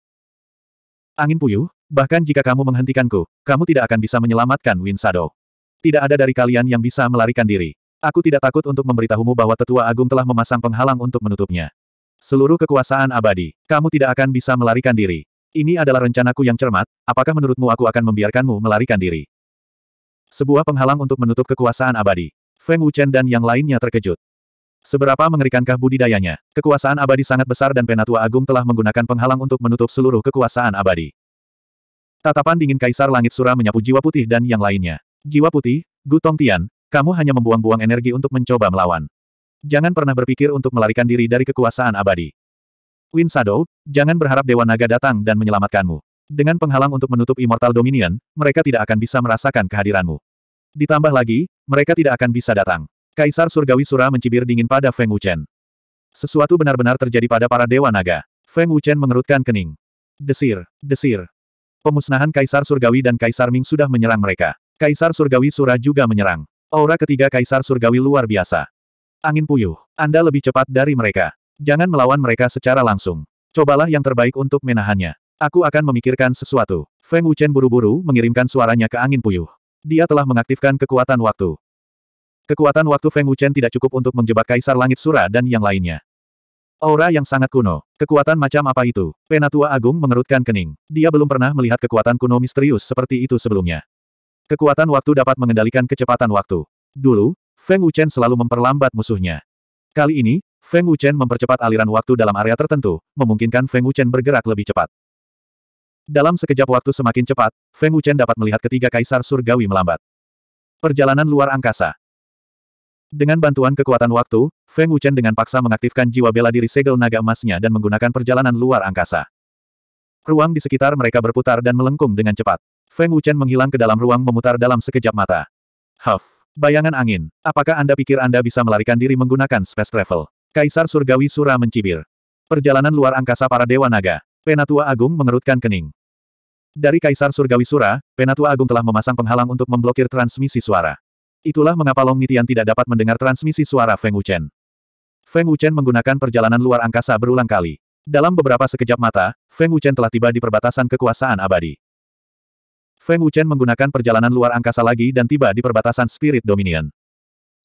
Angin puyuh, bahkan jika kamu menghentikanku, kamu tidak akan bisa menyelamatkan Win Sado. Tidak ada dari kalian yang bisa melarikan diri. Aku tidak takut untuk memberitahumu bahwa Tetua Agung telah memasang penghalang untuk menutupnya. Seluruh kekuasaan abadi, kamu tidak akan bisa melarikan diri. Ini adalah rencanaku yang cermat, apakah menurutmu aku akan membiarkanmu melarikan diri? Sebuah penghalang untuk menutup kekuasaan abadi. Feng Wuchen dan yang lainnya terkejut. Seberapa mengerikankah budidayanya? Kekuasaan abadi sangat besar dan Penatua Agung telah menggunakan penghalang untuk menutup seluruh kekuasaan abadi. Tatapan dingin Kaisar Langit Sura menyapu jiwa putih dan yang lainnya. Jiwa putih, Gutong Tian, kamu hanya membuang-buang energi untuk mencoba melawan. Jangan pernah berpikir untuk melarikan diri dari kekuasaan abadi. Win Shadow, jangan berharap Dewa Naga datang dan menyelamatkanmu. Dengan penghalang untuk menutup Immortal Dominion, mereka tidak akan bisa merasakan kehadiranmu. Ditambah lagi, mereka tidak akan bisa datang. Kaisar Surgawi Sura mencibir dingin pada Feng Wuchen. Sesuatu benar-benar terjadi pada para dewa naga. Feng Wuchen mengerutkan kening. Desir, desir. Pemusnahan Kaisar Surgawi dan Kaisar Ming sudah menyerang mereka. Kaisar Surgawi Sura juga menyerang. Aura ketiga Kaisar Surgawi luar biasa. Angin puyuh. Anda lebih cepat dari mereka. Jangan melawan mereka secara langsung. Cobalah yang terbaik untuk menahannya. Aku akan memikirkan sesuatu. Feng Wuchen buru-buru mengirimkan suaranya ke angin puyuh. Dia telah mengaktifkan kekuatan waktu. Kekuatan waktu Feng Wuchen tidak cukup untuk menjebak Kaisar Langit Sura dan yang lainnya. Aura yang sangat kuno. Kekuatan macam apa itu? Penatua Agung mengerutkan kening. Dia belum pernah melihat kekuatan kuno misterius seperti itu sebelumnya. Kekuatan waktu dapat mengendalikan kecepatan waktu. Dulu, Feng Wuchen selalu memperlambat musuhnya. Kali ini, Feng Wuchen mempercepat aliran waktu dalam area tertentu, memungkinkan Feng Wuchen bergerak lebih cepat. Dalam sekejap waktu semakin cepat, Feng Wuchen dapat melihat ketiga kaisar surgawi melambat. Perjalanan luar angkasa. Dengan bantuan kekuatan waktu, Feng Wuchen dengan paksa mengaktifkan jiwa bela diri segel naga emasnya dan menggunakan perjalanan luar angkasa. Ruang di sekitar mereka berputar dan melengkung dengan cepat. Feng Wuchen menghilang ke dalam ruang memutar dalam sekejap mata. Huff! Bayangan angin. Apakah Anda pikir Anda bisa melarikan diri menggunakan space travel? Kaisar Surgawi Sura mencibir. Perjalanan luar angkasa para Dewa Naga. Penatua Agung mengerutkan kening. Dari Kaisar Surgawi Sura, Penatua Agung telah memasang penghalang untuk memblokir transmisi suara. Itulah mengapa Long Nitian tidak dapat mendengar transmisi suara Feng Wuchen. Feng Wuchen menggunakan perjalanan luar angkasa berulang kali. Dalam beberapa sekejap mata, Feng Wuchen telah tiba di perbatasan kekuasaan abadi. Feng Wuchen menggunakan perjalanan luar angkasa lagi dan tiba di perbatasan Spirit Dominion.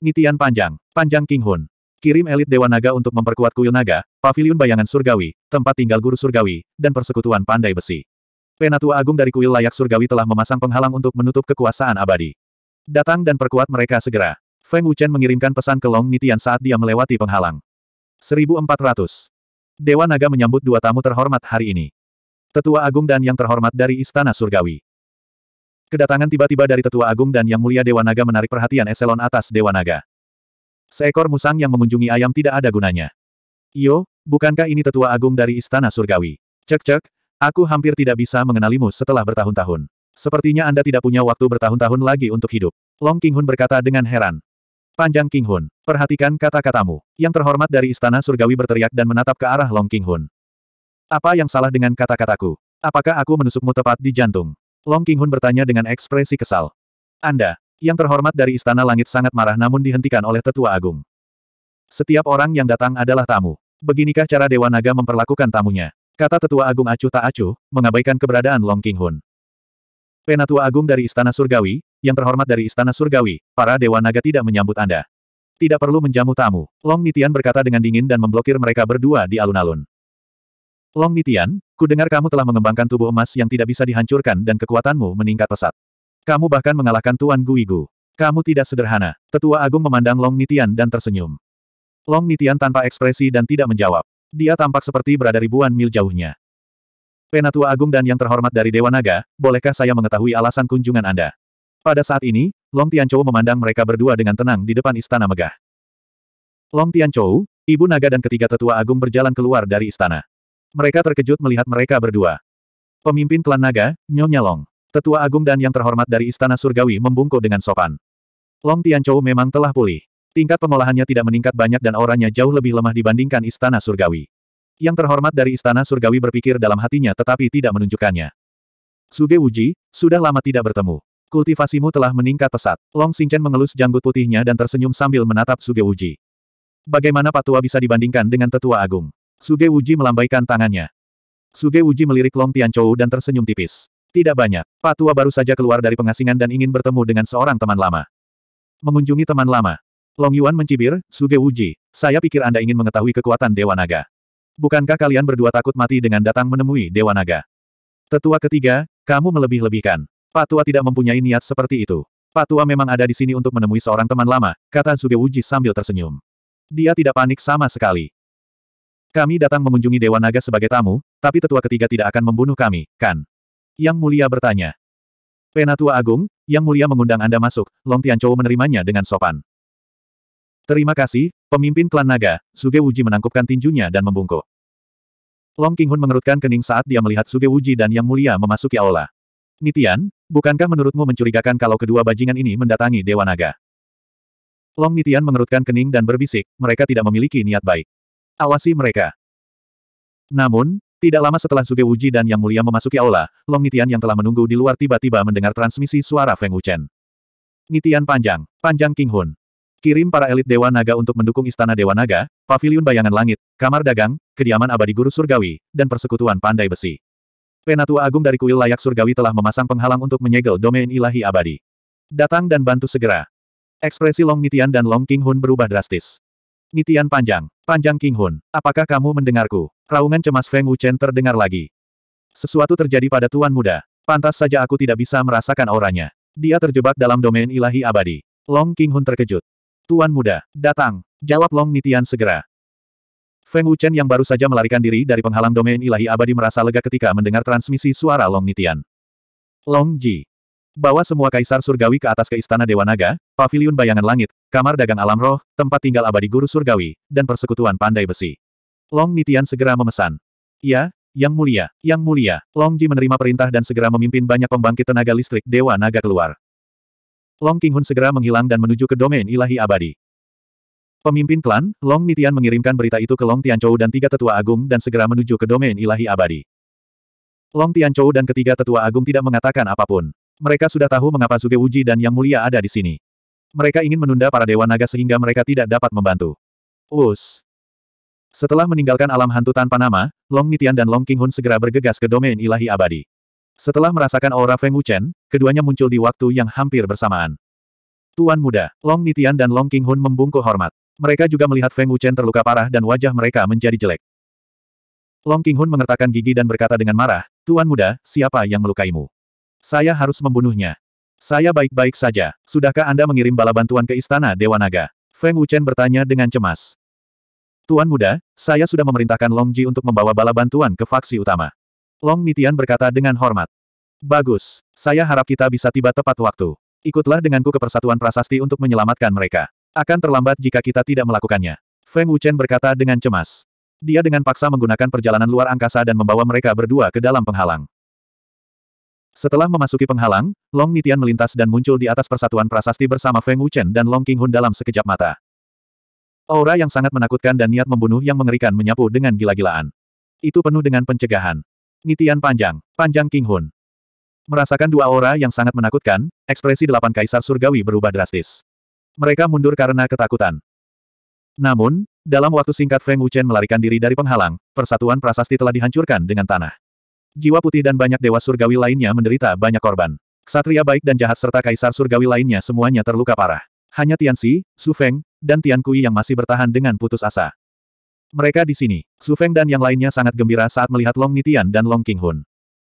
Nitian panjang, panjang King Hun. Kirim elit Dewa Naga untuk memperkuat kuil naga, pavilion bayangan surgawi, tempat tinggal guru surgawi, dan persekutuan pandai besi. Penatua agung dari kuil layak surgawi telah memasang penghalang untuk menutup kekuasaan abadi. Datang dan perkuat mereka segera. Feng Wuchen mengirimkan pesan ke Long Nitian saat dia melewati penghalang. 1400. Dewa Naga menyambut dua tamu terhormat hari ini. Tetua Agung dan Yang Terhormat dari Istana Surgawi. Kedatangan tiba-tiba dari Tetua Agung dan Yang Mulia Dewa Naga menarik perhatian eselon atas Dewa Naga. Seekor musang yang mengunjungi ayam tidak ada gunanya. Yo, bukankah ini Tetua Agung dari Istana Surgawi? Cek-cek, aku hampir tidak bisa mengenalimu setelah bertahun-tahun. Sepertinya Anda tidak punya waktu bertahun-tahun lagi untuk hidup. Long King Hun berkata dengan heran. Panjang King Hun, perhatikan kata-katamu. Yang terhormat dari Istana Surgawi berteriak dan menatap ke arah Long King Hun. Apa yang salah dengan kata-kataku? Apakah aku menusukmu tepat di jantung? Long King Hun bertanya dengan ekspresi kesal. Anda, yang terhormat dari Istana Langit sangat marah namun dihentikan oleh Tetua Agung. Setiap orang yang datang adalah tamu. Beginikah cara Dewa Naga memperlakukan tamunya? Kata Tetua Agung acuh tak acuh, mengabaikan keberadaan Long King Hun. Penatua Agung dari Istana Surgawi, yang terhormat dari Istana Surgawi, para Dewa Naga tidak menyambut Anda. Tidak perlu menjamu tamu, Long Nitian berkata dengan dingin dan memblokir mereka berdua di alun-alun. Long Nitian, ku dengar kamu telah mengembangkan tubuh emas yang tidak bisa dihancurkan dan kekuatanmu meningkat pesat. Kamu bahkan mengalahkan Tuan Guigu. Kamu tidak sederhana. Tetua Agung memandang Long Nitian dan tersenyum. Long Nitian tanpa ekspresi dan tidak menjawab. Dia tampak seperti berada ribuan mil jauhnya. Penatua Agung dan yang terhormat dari Dewa Naga, bolehkah saya mengetahui alasan kunjungan Anda? Pada saat ini, Long Tianchou memandang mereka berdua dengan tenang di depan istana megah. Long Tianchou, Ibu Naga dan ketiga tetua agung berjalan keluar dari istana. Mereka terkejut melihat mereka berdua. Pemimpin klan Naga, Nyonya Long. Tetua agung dan yang terhormat dari istana surgawi membungkuk dengan sopan. Long Tianchou memang telah pulih. Tingkat pengolahannya tidak meningkat banyak dan auranya jauh lebih lemah dibandingkan istana surgawi. Yang terhormat dari istana surgawi berpikir dalam hatinya tetapi tidak menunjukkannya. Suge Wuji, sudah lama tidak bertemu. Kultivasimu telah meningkat pesat. Long Xingchen mengelus janggut putihnya dan tersenyum sambil menatap Suge Wuji. Bagaimana patua bisa dibandingkan dengan tetua agung? Suge Wuji melambaikan tangannya. Suge Wuji melirik Long Tianchou dan tersenyum tipis. Tidak banyak. Patua baru saja keluar dari pengasingan dan ingin bertemu dengan seorang teman lama. Mengunjungi teman lama. Long Yuan mencibir, Suge Wuji, saya pikir Anda ingin mengetahui kekuatan Dewa Naga. Bukankah kalian berdua takut mati dengan datang menemui Dewa Naga? Tetua ketiga, kamu melebih-lebihkan. Patua tidak mempunyai niat seperti itu. Patua memang ada di sini untuk menemui seorang teman lama, kata Zuge Wuji sambil tersenyum. Dia tidak panik sama sekali. Kami datang mengunjungi Dewa Naga sebagai tamu, tapi tetua ketiga tidak akan membunuh kami, kan? Yang Mulia bertanya. Penatua Agung, Yang Mulia mengundang Anda masuk, Long Tianchou menerimanya dengan sopan. Terima kasih, pemimpin klan naga, Suge Wuji menangkupkan tinjunya dan membungkuk. Long Kinghun mengerutkan kening saat dia melihat Suge Wuji dan Yang Mulia memasuki aula. Nitian, bukankah menurutmu mencurigakan kalau kedua bajingan ini mendatangi Dewa Naga? Long Nitian mengerutkan kening dan berbisik, mereka tidak memiliki niat baik. Awasi mereka. Namun, tidak lama setelah Suge Wuji dan Yang Mulia memasuki aula, Long Nitian yang telah menunggu di luar tiba-tiba mendengar transmisi suara Feng Wuchen. Nitian panjang, panjang King Kirim para elit Dewa Naga untuk mendukung Istana Dewa Naga, Paviliun Bayangan Langit, Kamar Dagang, Kediaman Abadi Guru Surgawi, dan Persekutuan Pandai Besi. Penatua Agung dari Kuil Layak Surgawi telah memasang penghalang untuk menyegel domain ilahi abadi. Datang dan bantu segera. Ekspresi Long Nitian dan Long King Hun berubah drastis. Nitian panjang, panjang King Hun, apakah kamu mendengarku? Raungan cemas Feng Wuchen terdengar lagi. Sesuatu terjadi pada Tuan Muda. Pantas saja aku tidak bisa merasakan auranya. Dia terjebak dalam domain ilahi abadi. Long King Hun terkejut. Tuan muda, datang, jawab Long Nitian segera. Feng Wuchen yang baru saja melarikan diri dari penghalang domain ilahi abadi merasa lega ketika mendengar transmisi suara Long Nitian. Long Ji. Bawa semua kaisar surgawi ke atas ke istana Dewa Naga, paviliun bayangan langit, kamar dagang alam roh, tempat tinggal abadi guru surgawi, dan persekutuan pandai besi. Long Nitian segera memesan. Ya, yang mulia, yang mulia, Long Ji menerima perintah dan segera memimpin banyak pembangkit tenaga listrik Dewa Naga keluar. Long Qinghun segera menghilang dan menuju ke domain ilahi abadi. Pemimpin klan, Long Nitian mengirimkan berita itu ke Long Tianchou dan tiga tetua agung dan segera menuju ke domain ilahi abadi. Long Tianchou dan ketiga tetua agung tidak mengatakan apapun. Mereka sudah tahu mengapa Zuge Wuji dan Yang Mulia ada di sini. Mereka ingin menunda para dewa naga sehingga mereka tidak dapat membantu. Us. Setelah meninggalkan alam hantu tanpa nama, Long Nitian dan Long Qinghun segera bergegas ke domain ilahi abadi. Setelah merasakan aura Feng Wuchen, keduanya muncul di waktu yang hampir bersamaan. Tuan muda, Long Nitian dan Long King Hun membungkuk hormat. Mereka juga melihat Feng Wuchen terluka parah dan wajah mereka menjadi jelek. Long King Hun mengertakkan gigi dan berkata dengan marah, Tuan muda, siapa yang melukaimu? Saya harus membunuhnya. Saya baik-baik saja. Sudahkah Anda mengirim bala bantuan ke Istana Dewa Naga? Feng Wuchen bertanya dengan cemas. Tuan muda, saya sudah memerintahkan Long Ji untuk membawa bala bantuan ke faksi utama. Long Nitian berkata dengan hormat. Bagus, saya harap kita bisa tiba tepat waktu. Ikutlah denganku ke persatuan prasasti untuk menyelamatkan mereka. Akan terlambat jika kita tidak melakukannya. Feng Wuchen berkata dengan cemas. Dia dengan paksa menggunakan perjalanan luar angkasa dan membawa mereka berdua ke dalam penghalang. Setelah memasuki penghalang, Long Nitian melintas dan muncul di atas persatuan prasasti bersama Feng Wuchen dan Long Qinghun dalam sekejap mata. Aura yang sangat menakutkan dan niat membunuh yang mengerikan menyapu dengan gila-gilaan. Itu penuh dengan pencegahan. Nitian panjang, panjang King Hun. Merasakan dua aura yang sangat menakutkan, ekspresi delapan kaisar surgawi berubah drastis. Mereka mundur karena ketakutan. Namun, dalam waktu singkat Feng Wuchen melarikan diri dari penghalang, persatuan prasasti telah dihancurkan dengan tanah. Jiwa putih dan banyak dewa surgawi lainnya menderita banyak korban. Ksatria baik dan jahat serta kaisar surgawi lainnya semuanya terluka parah. Hanya Tian Si, Su Feng, dan Tian Kui yang masih bertahan dengan putus asa. Mereka di sini, Su Feng dan yang lainnya sangat gembira saat melihat Long Nitian dan Long King Hun.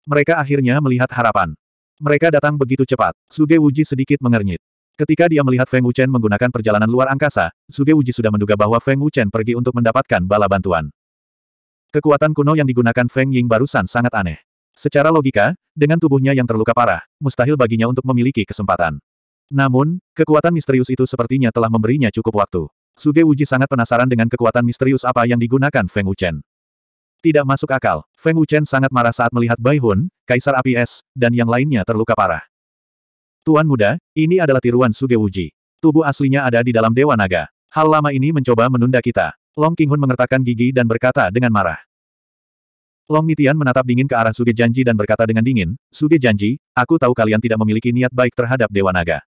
Mereka akhirnya melihat harapan. Mereka datang begitu cepat, Suge Wuji sedikit mengernyit. Ketika dia melihat Feng Wuchen menggunakan perjalanan luar angkasa, Suge Wuji sudah menduga bahwa Feng Wuchen pergi untuk mendapatkan bala bantuan. Kekuatan kuno yang digunakan Feng Ying barusan sangat aneh. Secara logika, dengan tubuhnya yang terluka parah, mustahil baginya untuk memiliki kesempatan. Namun, kekuatan misterius itu sepertinya telah memberinya cukup waktu. Suge Wuji sangat penasaran dengan kekuatan misterius apa yang digunakan Feng Wuchen. Tidak masuk akal, Feng Wuchen sangat marah saat melihat Bai Hun, Kaisar Api Es, dan yang lainnya terluka parah. Tuan muda, ini adalah tiruan Suge Wuji. Tubuh aslinya ada di dalam Dewa Naga. Hal lama ini mencoba menunda kita. Long King Hun mengertakkan gigi dan berkata dengan marah. Long Nitian menatap dingin ke arah Suge Janji dan berkata dengan dingin, Suge Janji, aku tahu kalian tidak memiliki niat baik terhadap Dewa Naga.